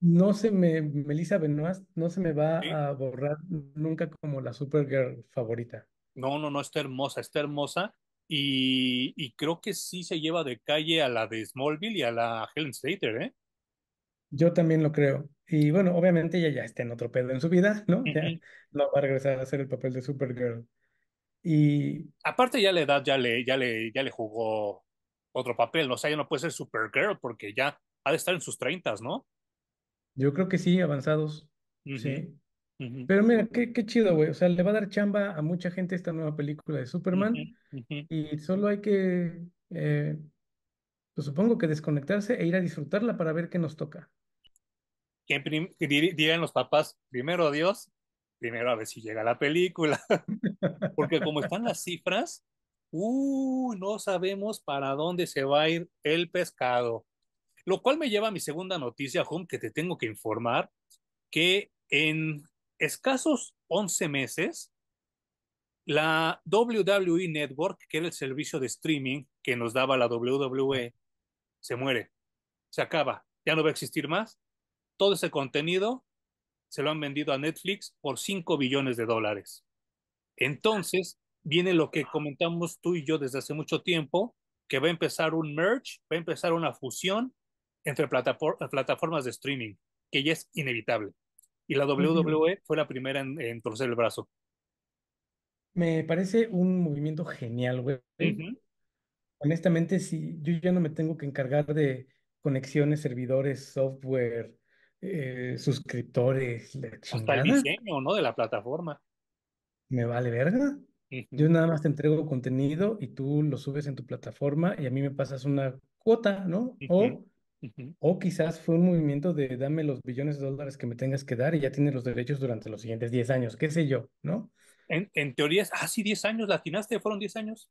Speaker 2: No se me, Melissa Benoist, no se me va a borrar nunca como la Supergirl favorita.
Speaker 1: No, no, no, está hermosa, está hermosa. Y, y creo que sí se lleva de calle a la de Smallville y a la Helen Slater, ¿eh?
Speaker 2: Yo también lo creo. Y bueno, obviamente ella ya está en otro pedo en su vida, ¿no? Ya no va a regresar a hacer el papel de Supergirl. Y
Speaker 1: aparte ya la edad ya le, ya le, ya le jugó otro papel, ¿no? o sea, ya no puede ser Supergirl porque ya ha de estar en sus treintas, ¿no?
Speaker 2: Yo creo que sí, avanzados.
Speaker 1: Sí.
Speaker 3: Pero
Speaker 2: mira, qué, qué chido, güey. O sea, le va a dar chamba a mucha gente esta nueva película de Superman. Y solo hay que, eh, pues supongo que desconectarse e ir a disfrutarla para ver qué nos toca
Speaker 1: que, dirían los papás, primero Dios, primero a ver si llega la película, [laughs] porque como están las cifras, no sabemos para dónde se va a ir el pescado. Lo cual me lleva a mi segunda noticia, Home, que te tengo que informar, que en escasos 11 meses, la WWE Network, que era el servicio de streaming que nos daba la WWE, se muere, se acaba, ya no va a existir más todo ese contenido se lo han vendido a Netflix por 5 billones de dólares. Entonces, viene lo que comentamos tú y yo desde hace mucho tiempo, que va a empezar un merge, va a empezar una fusión entre plataformas de streaming, que ya es inevitable. Y la WWE fue la primera en, torcer el brazo.
Speaker 2: Me parece un movimiento genial, güey. Honestamente, si yo ya no me tengo que encargar de conexiones, servidores, software, eh, suscriptores, el
Speaker 1: diseño, ¿no? De la plataforma.
Speaker 2: Me vale verga. Yo nada más te entrego contenido y tú lo subes en tu plataforma y a mí me pasas una cuota, ¿no? O, o quizás fue un movimiento de dame los billones de dólares que me tengas que dar y ya tienes los derechos durante los siguientes 10 años, qué sé yo,
Speaker 1: ¿no? En, en teoría, ah, sí, 10 años, latinaste, fueron 10 años.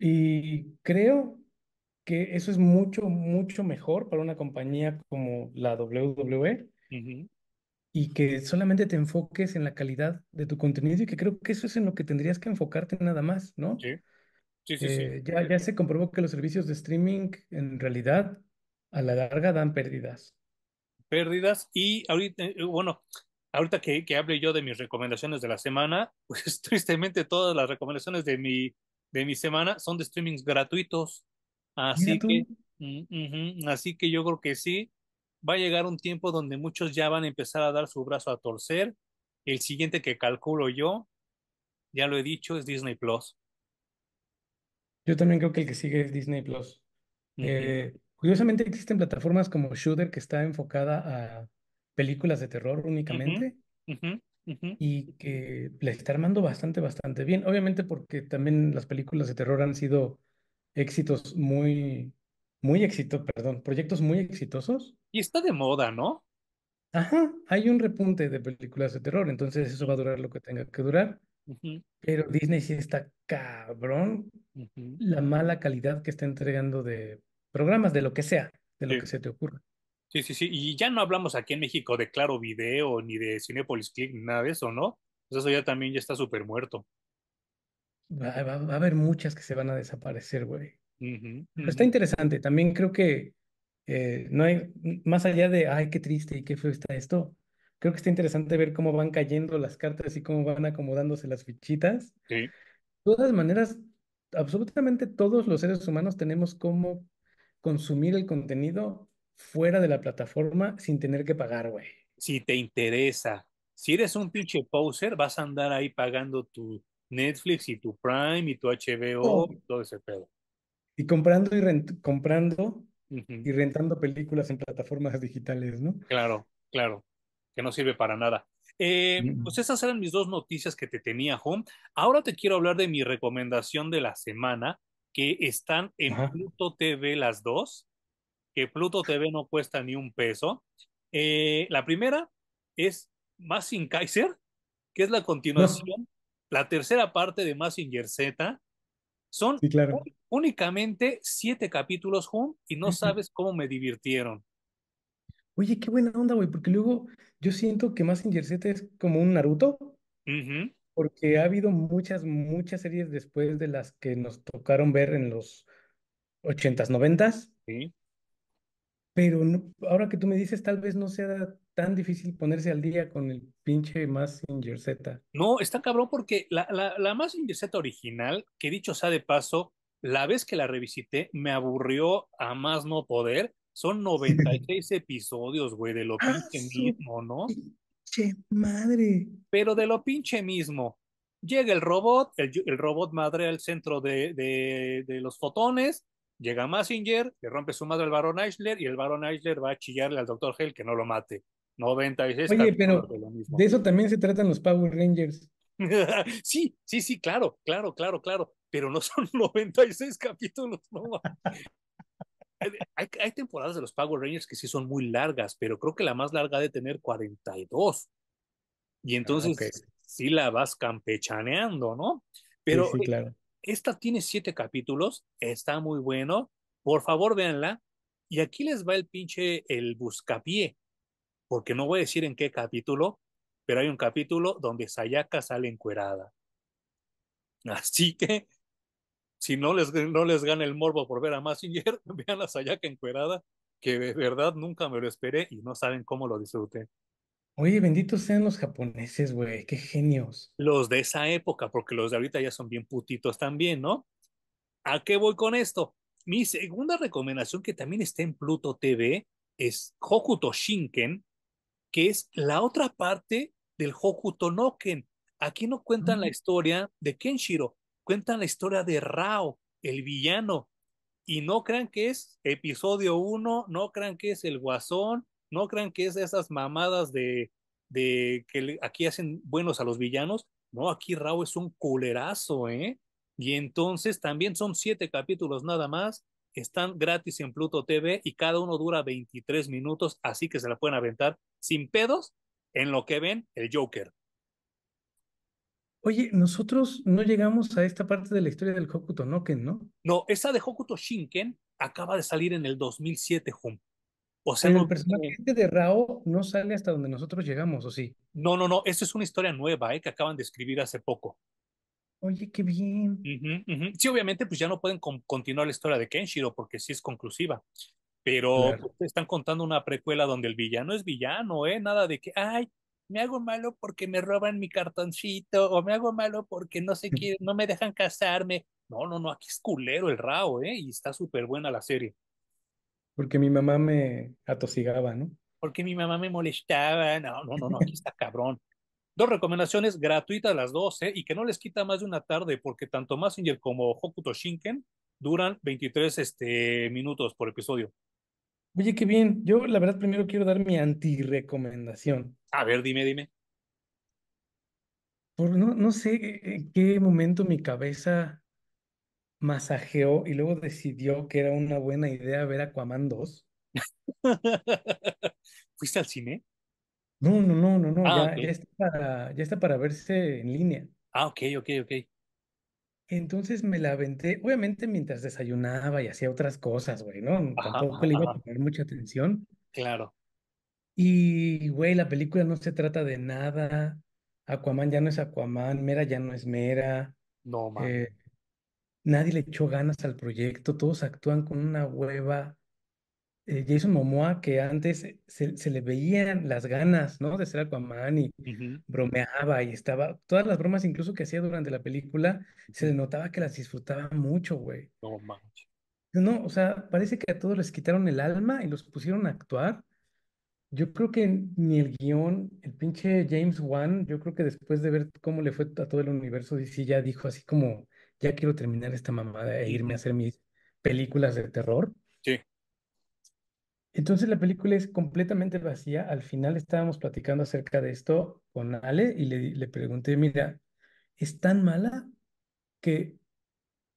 Speaker 2: y creo que eso es mucho, mucho mejor para una compañía como la WWE y que solamente te enfoques en la calidad de tu contenido y que creo que eso es en lo que tendrías que enfocarte nada más, ¿no? Sí, sí, sí. Eh, ya, ya se comprobó que los servicios de streaming en realidad a la larga dan pérdidas.
Speaker 1: Pérdidas y ahorita, eh, bueno, ahorita que, que hable yo de mis recomendaciones de la semana, [laughs] pues tristemente todas las recomendaciones de mi, de mi semana son de streamings gratuitos. Así que, mm, así que yo creo que sí, va a llegar un tiempo donde muchos ya van a empezar a dar su brazo a torcer. El siguiente que calculo yo, ya lo he dicho, es Disney Plus.
Speaker 2: Yo también creo que el que sigue es Disney Plus. Eh, curiosamente existen plataformas como Shooter que está enfocada a películas de terror únicamente y que le está armando bastante, bastante bien. Obviamente porque también las películas de terror han sido éxitos muy, muy éxito perdón, proyectos muy exitosos.
Speaker 1: Y está de moda, ¿no?
Speaker 2: Ajá, hay un repunte de películas de terror, entonces eso va a durar lo que tenga que durar. Pero Disney sí está cabrón la mala calidad que está entregando de programas, de lo que sea, de lo que se te ocurra.
Speaker 1: Sí, sí, sí. Y ya no hablamos aquí en México de Claro Video, ni de Cinepolis Click, nada de eso, ¿no? Pues eso ya también ya está súper muerto
Speaker 2: va, a haber muchas que se van a desaparecer, güey. está interesante. También creo que eh, no hay, más allá de, ay, qué triste y qué feo está esto, creo que está interesante ver cómo van cayendo las cartas y cómo van acomodándose las fichitas. De todas maneras, absolutamente todos los seres humanos tenemos cómo consumir el contenido fuera de la plataforma sin tener que pagar, güey.
Speaker 1: Si te interesa, si eres un pinche poser, vas a andar ahí pagando tu, Netflix y tu Prime y tu HBO oh. y todo ese pedo.
Speaker 2: Y comprando y comprando y rentando películas en plataformas digitales,
Speaker 3: ¿no?
Speaker 1: Claro, claro, que no sirve para nada. Eh, mm. Pues esas eran mis dos noticias que te tenía, Juan. Ahora te quiero hablar de mi recomendación de la semana, que están en Pluto TV las dos, que Pluto TV no cuesta ni un peso. Eh, la primera es Massing Kaiser, que es la continuación la tercera parte de Massinger Z. Son únicamente siete capítulos, Hum, y no sabes cómo me divirtieron. Oye,
Speaker 2: qué buena onda, güey, porque luego yo siento que Massinger Z es como un Naruto, porque ha habido muchas, muchas series después de las que nos tocaron ver en los ochentas, noventas. Sí. Pero ahora que tú me dices, tal vez no sea tan difícil ponerse al día con el pinche Massinger Z.
Speaker 1: No, está cabrón porque la, la, la Massinger Z original, que dicho sea de paso, la vez que la revisité me aburrió a más no poder. Son 96 [laughs] episodios, güey, de lo ah, pinche mismo, ¿no?
Speaker 3: Pinche madre.
Speaker 1: Pero de lo pinche mismo. Llega el robot, el, robot madre al centro de, los fotones, Llega Massinger, le rompe su madre al Barón Eisler y el Barón Eisler va a chillarle al doctor Hell que no lo mate. 96. Oye, pero de
Speaker 2: eso también se tratan los Power Rangers.
Speaker 1: [laughs] sí, sí, sí, claro, claro, claro, claro, pero no son 96 [laughs] capítulos,
Speaker 3: no. [laughs]
Speaker 1: hay, hay, temporadas de los Power Rangers que sí son muy largas, pero creo que la más larga de tener 42. Y ah, entonces sí la vas campechaneando, ¿no? Pero claro. esta tiene siete capítulos, está muy bueno, por favor véanla. Y aquí les va el pinche, el buscapié porque no voy a decir en qué capítulo, pero hay un capítulo donde Sayaka sale encuerada. [laughs] Así que, si no les, no les gana el morbo por ver a Massinger, [laughs] vean a Sayaka encuerada, que de verdad nunca me lo esperé y no saben cómo lo disfruté.
Speaker 2: Oye, benditos sean los japoneses, güey, qué genios.
Speaker 1: Los de esa época, porque los de ahorita ya son bien putitos también, ¿no? ¿A qué voy con esto? Mi segunda recomendación, que también está en Pluto TV, es Hokuto Shinken, que es la otra parte del Hokuto no Ken. Aquí no cuentan la mm. historia de Kenshiro, cuentan la historia de Rao, el villano. Y no crean que es episodio uno, no crean que es el guasón, no crean que es esas mamadas de, de que aquí hacen buenos a los villanos. No, aquí Rao es un culerazo, ¿eh? Y entonces también son siete capítulos nada más. Están gratis en Pluto TV y cada uno dura 23 minutos, así que se la pueden aventar sin pedos en lo que ven el Joker.
Speaker 2: Oye, nosotros no llegamos a esta parte de la historia del Hokuto Noken, ¿no?
Speaker 1: No, esa de Hokuto Shinken acaba de salir en el 2007, Jun. O sea, este
Speaker 2: de Rao no sale hasta donde nosotros llegamos, ¿o sí?
Speaker 1: No, no, no, esa es una historia nueva, ¿eh? Que acaban de escribir hace poco.
Speaker 2: Oye, qué bien.
Speaker 1: Sí, obviamente, pues ya no pueden continuar la historia de Kenshiro porque sí es conclusiva. Pero pues, están contando una precuela donde el villano es villano, ¿eh? Nada de que, ay, me hago malo porque me roban mi cartoncito o me hago malo porque no sé [laughs] quién, no me dejan casarme. No, no, no, aquí es culero el rao, ¿eh? Y está súper buena la serie.
Speaker 2: Porque mi mamá me atosigaba, ¿no?
Speaker 1: Porque mi mamá me molestaba. No, no, no, aquí está cabrón. Dos recomendaciones gratuitas las dos, ¿eh? Y que no les quita más de una tarde, porque tanto Massinger como Hokuto Shinken duran 23 este, minutos por episodio.
Speaker 2: Oye, qué bien. Yo, la verdad, primero quiero dar mi antirecomendación.
Speaker 1: A ver, dime, dime.
Speaker 2: Por, no, no sé eh, en qué momento mi cabeza masajeó y luego decidió que era una buena idea ver Aquaman 2. [laughs] ¿Fuiste al cine?
Speaker 1: No, no, no, no, no. Ah, ya,
Speaker 2: está ya está para verse en línea.
Speaker 1: Ah, ok, ok, ok.
Speaker 2: Entonces me la aventé, obviamente mientras desayunaba y hacía otras cosas, güey, ¿no? Mm, tampoco le iba a poner mucha atención. Claro. Y, güey, la película no se trata de nada. Aquaman ya no es Aquaman, Mera ya no es Mera. No, man. Eh, nadie le echó ganas al proyecto, todos actúan con una hueva eh, Jason Momoa, que antes se, le veían las ganas, ¿no? De ser Aquaman y bromeaba y estaba, todas las bromas incluso que hacía durante la película, se le notaba que las disfrutaba mucho, güey. No No, o sea, parece que a todos les quitaron el alma y los pusieron a actuar. Yo creo que ni el guión, el pinche James Wan, yo creo que después de ver cómo le fue a todo el universo, sí ya dijo así como, ya quiero terminar esta mamada e irme a hacer mis películas de terror. Entonces la película es completamente vacía. Al final estábamos platicando acerca de esto con Ale y le, pregunté, mira, es tan mala que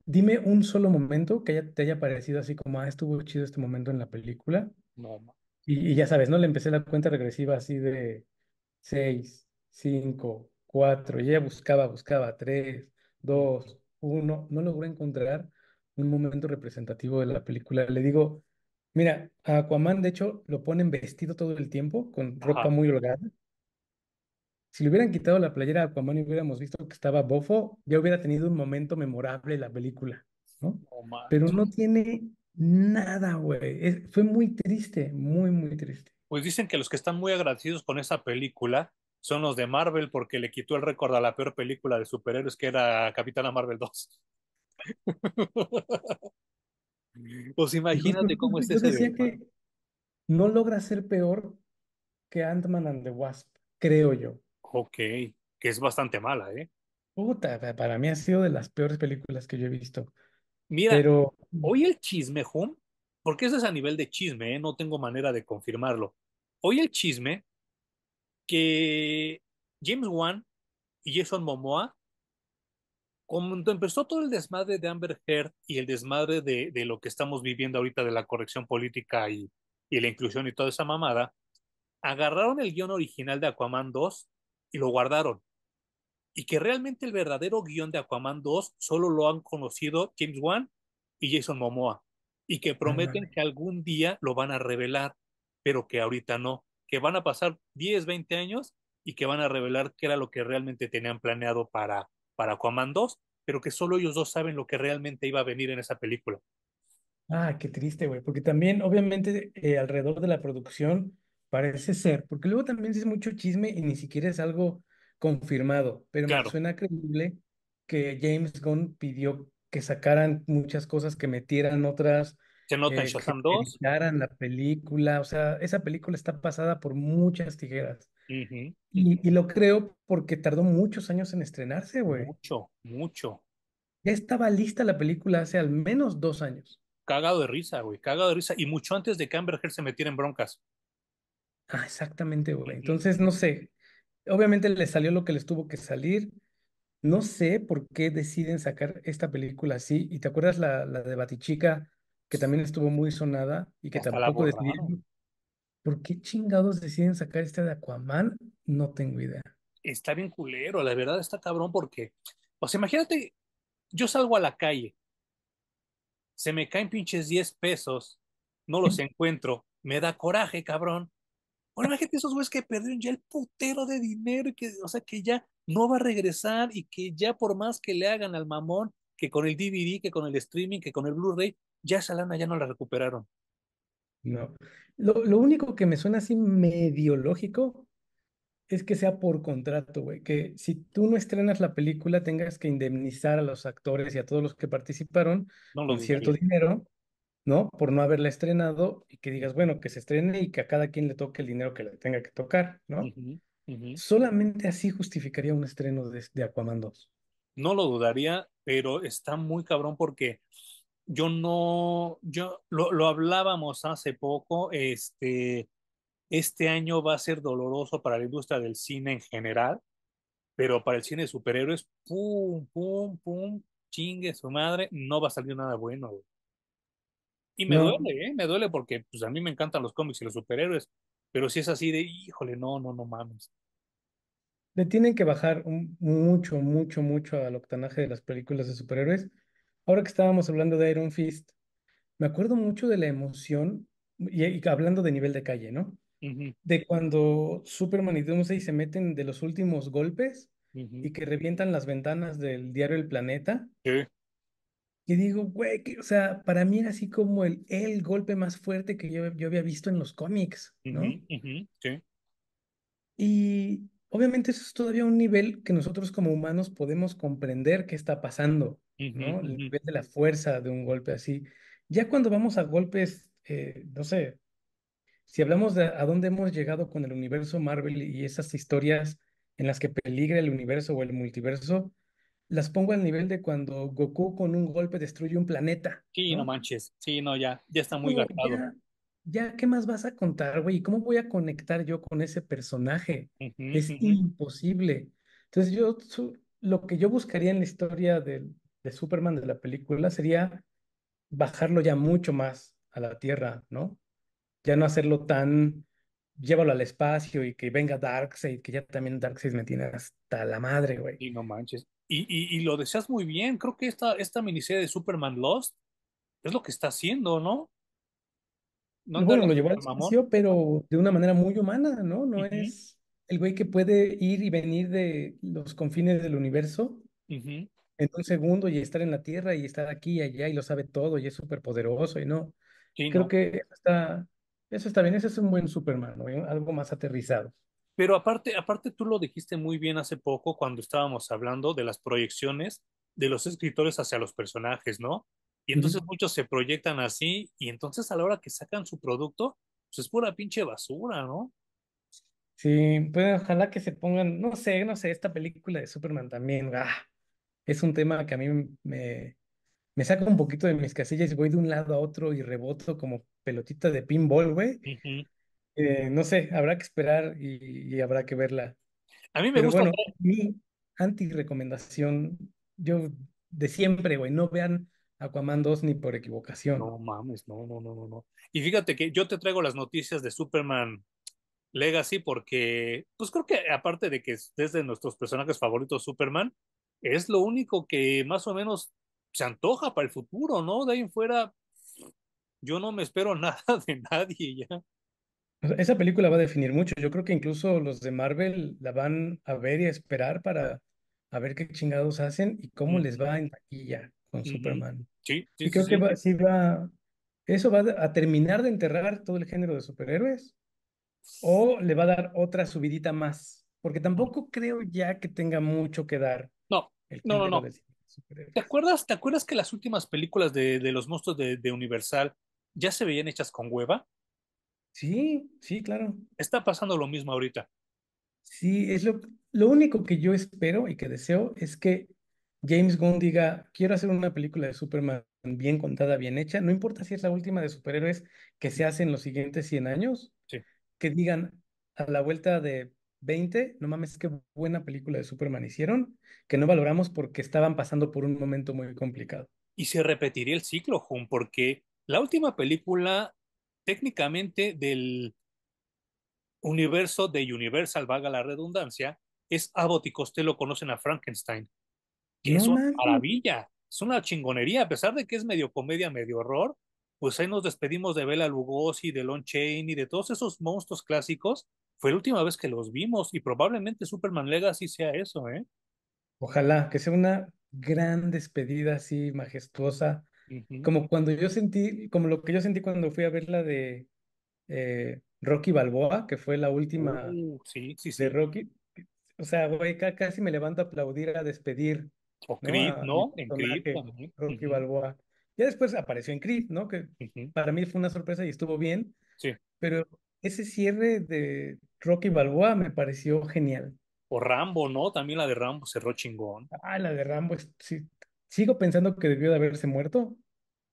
Speaker 2: dime un solo momento que te haya parecido así como, ah, estuvo chido este momento en la película. No, Y, ya sabes, ¿no? Le empecé la cuenta regresiva así de 6, 5, 4, y ella buscaba, buscaba 3, 2, 1, no logró encontrar un momento representativo de la película. Le digo, Mira, a Aquaman, de hecho, lo ponen vestido todo el tiempo, con ropa muy holgada. Si le hubieran quitado la playera a Aquaman y hubiéramos visto que estaba bofo, ya hubiera tenido un momento memorable la película,
Speaker 1: ¿no? Pero no
Speaker 2: tiene nada, güey. Fue muy triste, muy, muy triste.
Speaker 1: Pues dicen que los que están muy agradecidos con esa película son los de Marvel porque le quitó el récord a la peor película de superhéroes que era Capitana Marvel 2. [laughs] Pues imagínate cómo es decía
Speaker 2: que no logra ser peor
Speaker 1: que Ant-Man and the Wasp, creo yo. Ok, que es bastante mala, ¿eh?
Speaker 2: Puta, para mí ha sido de las peores películas que yo he visto.
Speaker 1: Mira, Pero... hoy el chisme, Jun, porque eso es a nivel de chisme, ¿eh? no tengo manera de confirmarlo. Hoy el chisme que James Wan y Jason Momoa cuando empezó todo el desmadre de Amber Heard y el desmadre de, lo que estamos viviendo ahorita de la corrección política y, y, la inclusión y toda esa mamada, agarraron el guión original de Aquaman 2 y lo guardaron. Y que realmente el verdadero guión de Aquaman 2 solo lo han conocido James Wan y Jason Momoa. Y que prometen que algún día lo van a revelar, pero que ahorita no. Que van a pasar 10, 20 años y que van a revelar qué era lo que realmente tenían planeado para para Aquaman 2, pero que solo ellos dos saben lo que realmente iba a venir en esa película.
Speaker 2: Ah, qué triste, güey, porque también obviamente eh, alrededor de la producción parece ser, porque luego también es mucho chisme y ni siquiera es algo confirmado, pero me suena creíble que James Gunn pidió que sacaran muchas cosas, que metieran otras, se nota eh, la película, o sea, esa película está pasada por muchas tijeras y, lo creo porque tardó muchos años en estrenarse, güey. Mucho, mucho. Ya estaba lista la película hace al menos dos años.
Speaker 1: Cagado de risa, güey, cagado de risa. Y mucho antes de que Amber se metiera en broncas.
Speaker 2: Ah, exactamente, güey. Entonces, no sé. Obviamente le salió lo que les tuvo que salir. No sé por qué deciden sacar esta película así. ¿Y te acuerdas la, de Batichica, que también estuvo muy sonada y que tampoco decidieron, ¿Por qué chingados deciden sacar este de Aquaman? No tengo idea.
Speaker 1: Está bien culero, la verdad está cabrón porque, o sea, imagínate, yo salgo a la calle, se me caen pinches 10 pesos, no los encuentro, me da coraje, cabrón. Ahora imagínate esos güeyes que perdieron ya el putero de dinero, y que, o sea, que ya no va a regresar y que ya por más que le hagan al mamón, que con el DVD, que con el streaming, que con el Blu-ray, ya esa lana ya no la recuperaron.
Speaker 2: No. Lo, único que me suena así medio lógico es que sea por contrato, güey. Que si tú no estrenas la película, tengas que indemnizar a los actores y a todos los que participaron con cierto dinero, ¿no? Por no haberla estrenado y que digas, bueno, que se estrene y que a cada quien le toque el dinero que le tenga que tocar, ¿no? Solamente así justificaría un estreno de, de Aquaman
Speaker 1: 2. No lo dudaría, pero está muy cabrón porque yo no, yo lo, lo, hablábamos hace poco, este, este año va a ser doloroso para la industria del cine en general, pero para el cine de superhéroes,
Speaker 3: pum, pum, pum,
Speaker 1: chingue su madre, no va a salir nada bueno. Y me duele, ¿eh? me duele porque pues, a mí me encantan los cómics y los superhéroes, pero si es así de, híjole, no, no, no mames.
Speaker 2: Le tienen que bajar mucho, mucho, mucho al octanaje de las películas de superhéroes Ahora que estábamos hablando de Iron Fist, me acuerdo mucho de la emoción, y, hablando de nivel de calle, ¿no? De cuando Superman y Doomsday se meten de los últimos golpes y que revientan las ventanas del diario El Planeta. ¿Qué? Y digo, güey, o sea, para mí era así como el, el golpe más fuerte que yo, yo había visto en los cómics, ¿no?
Speaker 3: sí.
Speaker 2: Y obviamente eso es todavía un nivel que nosotros como humanos podemos comprender qué está pasando. ¿no? nivel de la fuerza de un golpe así. Ya cuando vamos a golpes, eh, no sé, si hablamos de a dónde hemos llegado con el universo Marvel y esas historias en las que peligra el universo o el multiverso, las pongo al nivel de cuando Goku con un golpe destruye un planeta.
Speaker 1: Sí, no, manches. Sí, no, ya, ya está muy gastado.
Speaker 2: Ya, ¿qué más vas a contar, güey? ¿Cómo voy a conectar yo con ese personaje? es imposible. Entonces, yo, lo que yo buscaría en la historia del, Superman de la película sería bajarlo ya mucho más a la Tierra, ¿no? Ya no hacerlo tan, llévalo al espacio y que venga Darkseid, que ya también Darkseid me tiene hasta la madre, güey. Y no manches.
Speaker 1: Y, y, lo deseas muy bien, creo que esta, esta miniserie de Superman Lost es lo que está haciendo, ¿no? bueno, lo, llevó al espacio,
Speaker 2: pero de una manera muy humana, ¿no? No es el güey que puede ir y venir de los confines del universo, en un segundo y estar en la tierra y estar aquí y allá y lo sabe todo y es súper poderoso y no. Creo que eso está, eso está bien, ese es un buen Superman, algo más aterrizado.
Speaker 1: Pero aparte, aparte tú lo dijiste muy bien hace poco cuando estábamos hablando de las proyecciones de los escritores hacia los personajes, ¿no? Y entonces muchos se proyectan así y entonces a la hora que sacan su producto, pues es pura pinche basura, ¿no?
Speaker 2: Sí, pues ojalá que se pongan, no sé, no sé, esta película de Superman también, ah, es un tema que a mí me, me saca un poquito de mis casillas y voy de un lado a otro y reboto como pelotita de pinball, güey. Eh, no sé, habrá que esperar y, habrá que verla. A mí me gusta. mi anti-recomendación, yo de siempre, güey, no vean Aquaman 2 ni por equivocación.
Speaker 1: No mames, no, no, no, no, no. Y fíjate que yo te traigo las noticias de Superman Legacy porque, pues creo que aparte de que es de nuestros personajes favoritos Superman, es lo único que más o menos se antoja para el futuro, ¿no? De ahí fuera, yo no me espero [laughs] nada de nadie ya.
Speaker 2: Esa película va a definir mucho. Yo creo que incluso los de Marvel la van a ver y a esperar para ver qué chingados hacen y cómo les va en taquilla con Superman. Sí, sí, y creo que sí va, eso va a terminar de enterrar todo el género de superhéroes o le va a dar otra subidita más, porque tampoco creo ya que tenga mucho que dar
Speaker 1: no, no, no. ¿Te acuerdas, ¿Te acuerdas que las últimas películas de, de los monstruos de, Universal ya se veían hechas con hueva? Sí, sí, claro. Está pasando lo mismo ahorita.
Speaker 2: Sí, es lo, lo único que yo espero y que deseo es que James Gunn diga, quiero hacer una película de Superman bien contada, bien hecha, no importa si es la última de superhéroes que se hace en los siguientes 100 años, que digan a la vuelta de 20, no mames, qué buena película de Superman hicieron, que no valoramos porque estaban pasando por un momento muy complicado.
Speaker 1: Y se repetiría el ciclo, Jun, porque la última película técnicamente del universo de Universal, vaga la redundancia, es abotico y lo conocen a Frankenstein. Que es una maravilla, es una chingonería, a pesar de que es medio comedia, medio horror, pues ahí nos despedimos de Bella Lugosi, de Lon Chaney, de todos esos monstruos clásicos fue la última vez que los vimos y probablemente Superman Legacy sea eso, ¿eh?
Speaker 3: Ojalá
Speaker 2: que sea una gran despedida así majestuosa, como cuando yo sentí, como lo que yo sentí cuando fui a ver la de eh, Rocky Balboa, que fue la última uh, sí, de Rocky. O sea, güey, casi me levanto a aplaudir a despedir. O ¿no? ¿no? En Rocky Balboa. Ya después apareció en Creed, ¿no? Que para mí fue una sorpresa y estuvo bien. Sí. Pero ese cierre de, Rocky Balboa me pareció genial.
Speaker 1: O Rambo, ¿no? También la de Rambo cerró chingón.
Speaker 2: Ah, la de Rambo, Sigo pensando que debió de haberse muerto.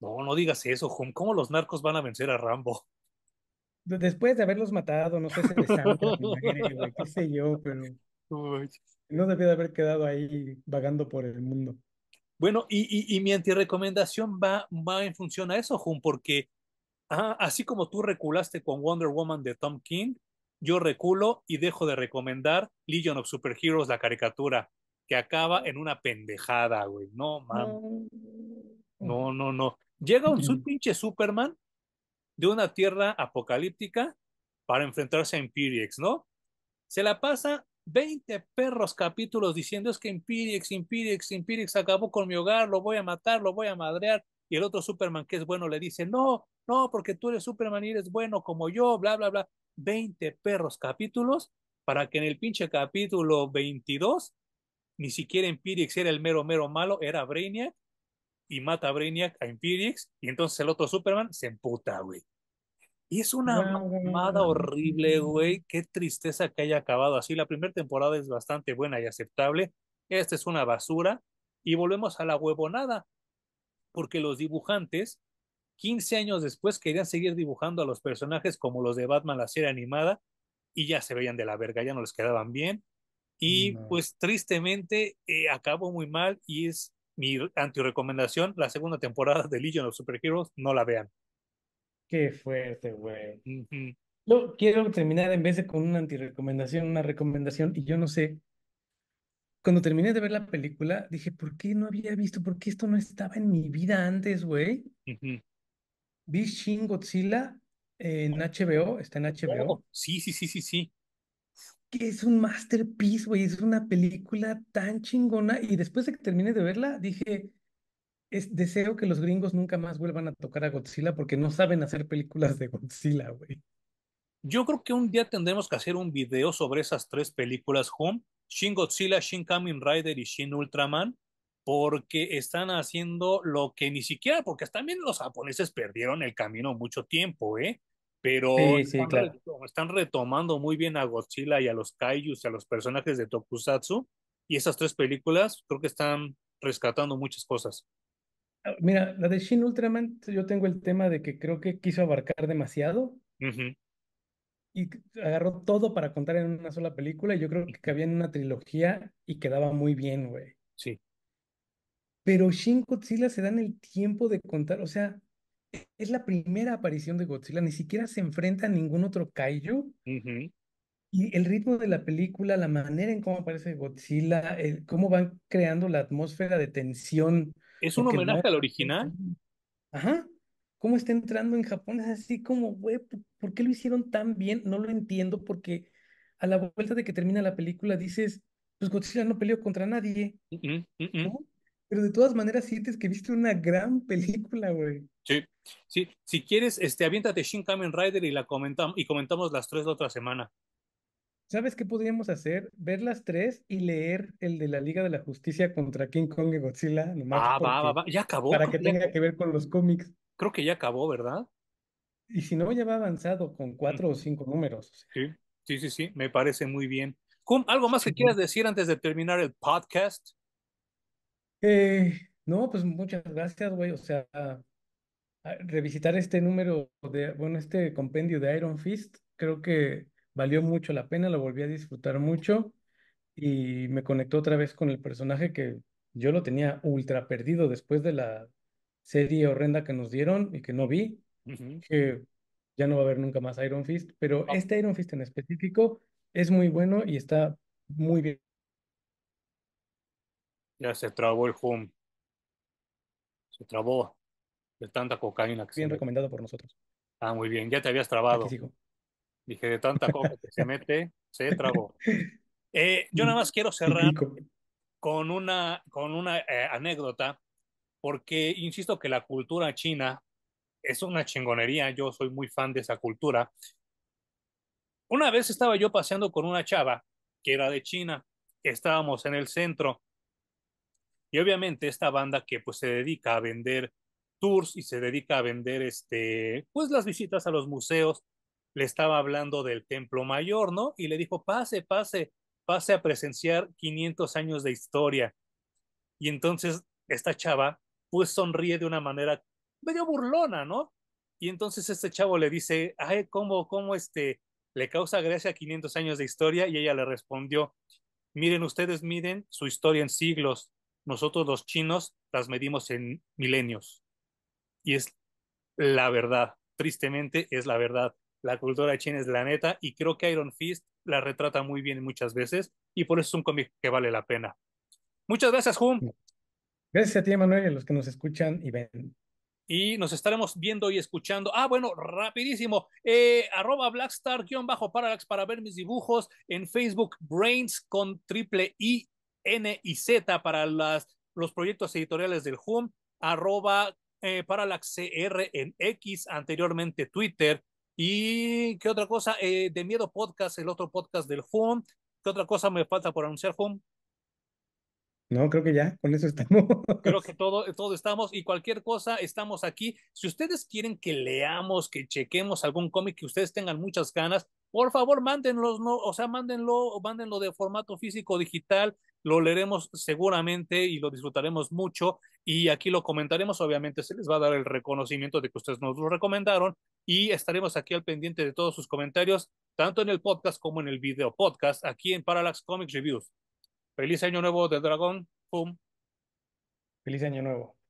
Speaker 1: No, no digas eso, Jun. ¿Cómo los narcos van a vencer a Rambo?
Speaker 2: Después de haberlos matado, no sé si de sangre, qué sé yo, pero [laughs] no debió de haber quedado ahí
Speaker 1: vagando por el mundo. Bueno, y, mi antirecomendación va, va en función a eso, Jun, porque ah, así como tú reculaste con Wonder Woman de Tom King, yo reculo y dejo de recomendar Legion of Superheroes, la caricatura, que acaba en una pendejada, güey. No, mames. No, no, no. Llega un mm. pinche Superman de una tierra apocalíptica para enfrentarse a Empirix, ¿no? Se la pasa 20 perros capítulos diciendo es que Empirix, Empirix, Empirix acabó con mi hogar, lo voy a matar, lo voy a madrear. Y el otro Superman que es bueno le dice, no, no, porque tú eres Superman y eres bueno como yo, bla, bla, bla. 20 perros capítulos para que en el pinche capítulo 22 ni siquiera Empirix era el mero mero malo, era Brainiac y mata a Brainiac a Empirix y entonces el otro Superman se emputa, güey. Y es una mamada horrible, güey. Qué tristeza que haya acabado así. La primera temporada es bastante buena y aceptable. Esta es una basura. Y volvemos a la huevonada. Porque los dibujantes 15 años después querían seguir dibujando a los personajes como los de Batman, la serie animada, y ya se veían de la verga, ya no les quedaban bien. Y pues tristemente eh, acabó muy mal y es mi antirecomendación, la segunda temporada de Legion of Superheroes, no la vean.
Speaker 2: Qué fuerte, güey. No, quiero terminar en vez de con una antirecomendación, una recomendación, y yo no sé. Cuando terminé de ver la película, dije, ¿por qué no había visto? ¿Por qué esto no estaba en mi vida antes, güey? vi Shin Godzilla en HBO, está en HBO. sí, sí, sí, sí, sí. Que es un masterpiece, güey, es una película tan chingona. Y después de que terminé de verla, dije, es, deseo que los gringos nunca más vuelvan a tocar a Godzilla porque no saben hacer películas de Godzilla, güey.
Speaker 1: Yo creo que un día tendremos que hacer un video sobre esas tres películas, Home, Shin Godzilla, Shin Kamen Rider y Shin Ultraman, porque están haciendo lo que ni siquiera, porque también los japoneses perdieron el camino mucho tiempo, ¿eh? Pero están, retomando, muy bien a Godzilla y a los Kaijus, a los personajes de Tokusatsu, y esas tres películas creo que están rescatando muchas cosas.
Speaker 2: Ah, mira, la de Shin Ultraman, yo tengo el tema de que creo que quiso abarcar demasiado y agarró todo para contar en una sola película. Y yo creo mm. que cabía en una trilogía y quedaba muy bien, güey. Sí. Pero Shin Godzilla se dan el tiempo de contar, o sea, e-, es la primera aparición de Godzilla, ni siquiera se enfrenta a ningún otro kaiju. Y el ritmo de la película, la manera en cómo aparece Godzilla, cómo van creando la atmósfera de tensión. ¿Es un homenaje al original? Ajá. ¿Cómo está entrando en Japón? Es así como, güey, ¿por qué lo hicieron tan bien? No lo entiendo porque a la vuelta de que termina la película dices, pues Godzilla no peleó contra nadie pero de todas maneras sientes que viste una gran película, güey.
Speaker 3: Sí,
Speaker 1: sí. Si quieres, este, aviéntate Shin Kamen Rider y la comentamos y comentamos las tres la otra semana.
Speaker 2: ¿Sabes qué podríamos hacer? Ver las tres y leer el de la Liga de la Justicia contra King Kong y Godzilla. Nomás ah, va, va, Ya acabó. Para que tenga
Speaker 1: que ver con los cómics. Creo que ya acabó, ¿verdad?
Speaker 2: Y si no, ya va avanzado con cuatro o cinco números.
Speaker 1: Sí, sí, sí, sí. Me parece muy bien. ¿Algo más que quieras decir antes de terminar el podcast?
Speaker 2: Eh, no, pues muchas gracias, güey. O sea, ah, revisitar este número de, bueno, este compendio de Iron Fist, creo que valió mucho la pena, lo volví a disfrutar mucho y me conectó otra vez con el personaje que yo lo tenía ultra perdido después de la serie horrenda que nos dieron y que no vi, que ya no va a haber nunca más Iron Fist, pero ah. este Iron Fist en específico es muy bueno y está muy bien
Speaker 1: ya se trabó el hum Se trabó de tanta cocaína que Bien recomendado por nosotros. Ah, muy bien, ya te habías trabado. Dije, de tanta coca que se mete, se trabó. [laughs] Eh, yo nada más quiero cerrar con una, con una eh, anécdota, porque insisto que la cultura china es una chingonería, yo soy muy fan de esa cultura. Una vez estaba yo paseando con una chava que era de China, estábamos en el centro y obviamente esta banda que pues se dedica a vender tours y se dedica a vender este, pues las visitas a los museos, le estaba hablando del Templo Mayor, ¿no? Y le dijo, pase, pase, pase a presenciar 500 años de historia. Y entonces esta chava pues sonríe de una manera medio burlona, ¿no? Y entonces este chavo le dice, ay, ¿cómo, cómo este, le causa gracia 500 años de historia? Y ella le respondió, miren, ustedes miden su historia en siglos, nosotros los chinos las medimos en milenios. Y es la verdad, tristemente es la verdad. La cultura china es la neta y creo que Iron Fist la retrata muy bien muchas veces y por eso es un cómic que vale la pena. Muchas gracias,
Speaker 2: Jun. Gracias a ti, Manuel, y a los que nos escuchan y ven.
Speaker 1: Y nos estaremos viendo y escuchando. Ah, bueno, rapidísimo. Eh, arroba blackstar-parallax para ver mis dibujos. En Facebook, Brains con triple I N y Z para los proyectos editoriales del HUM, arroba eh, para la CR en X, anteriormente Twitter. ¿Y qué otra cosa? Eh, de Miedo Podcast, el otro podcast del HUM. ¿Qué otra cosa me falta por anunciar, HUM?
Speaker 2: No, creo que ya,
Speaker 1: con eso estamos. Creo que todo, todo estamos y cualquier cosa estamos aquí. Si ustedes quieren que leamos, que chequemos algún cómic que ustedes tengan muchas ganas, por favor, mándenlos, no, o sea, mándenlo, mándenlo de formato físico digital, lo leeremos seguramente y lo disfrutaremos mucho y aquí lo comentaremos. Obviamente se les va a dar el reconocimiento de que ustedes nos lo recomendaron y estaremos aquí al pendiente de todos sus comentarios, tanto en el podcast como en el video podcast, aquí en Parallax Comics Reviews. Feliz año nuevo de Dragón. ¡Pum!
Speaker 2: Feliz año nuevo.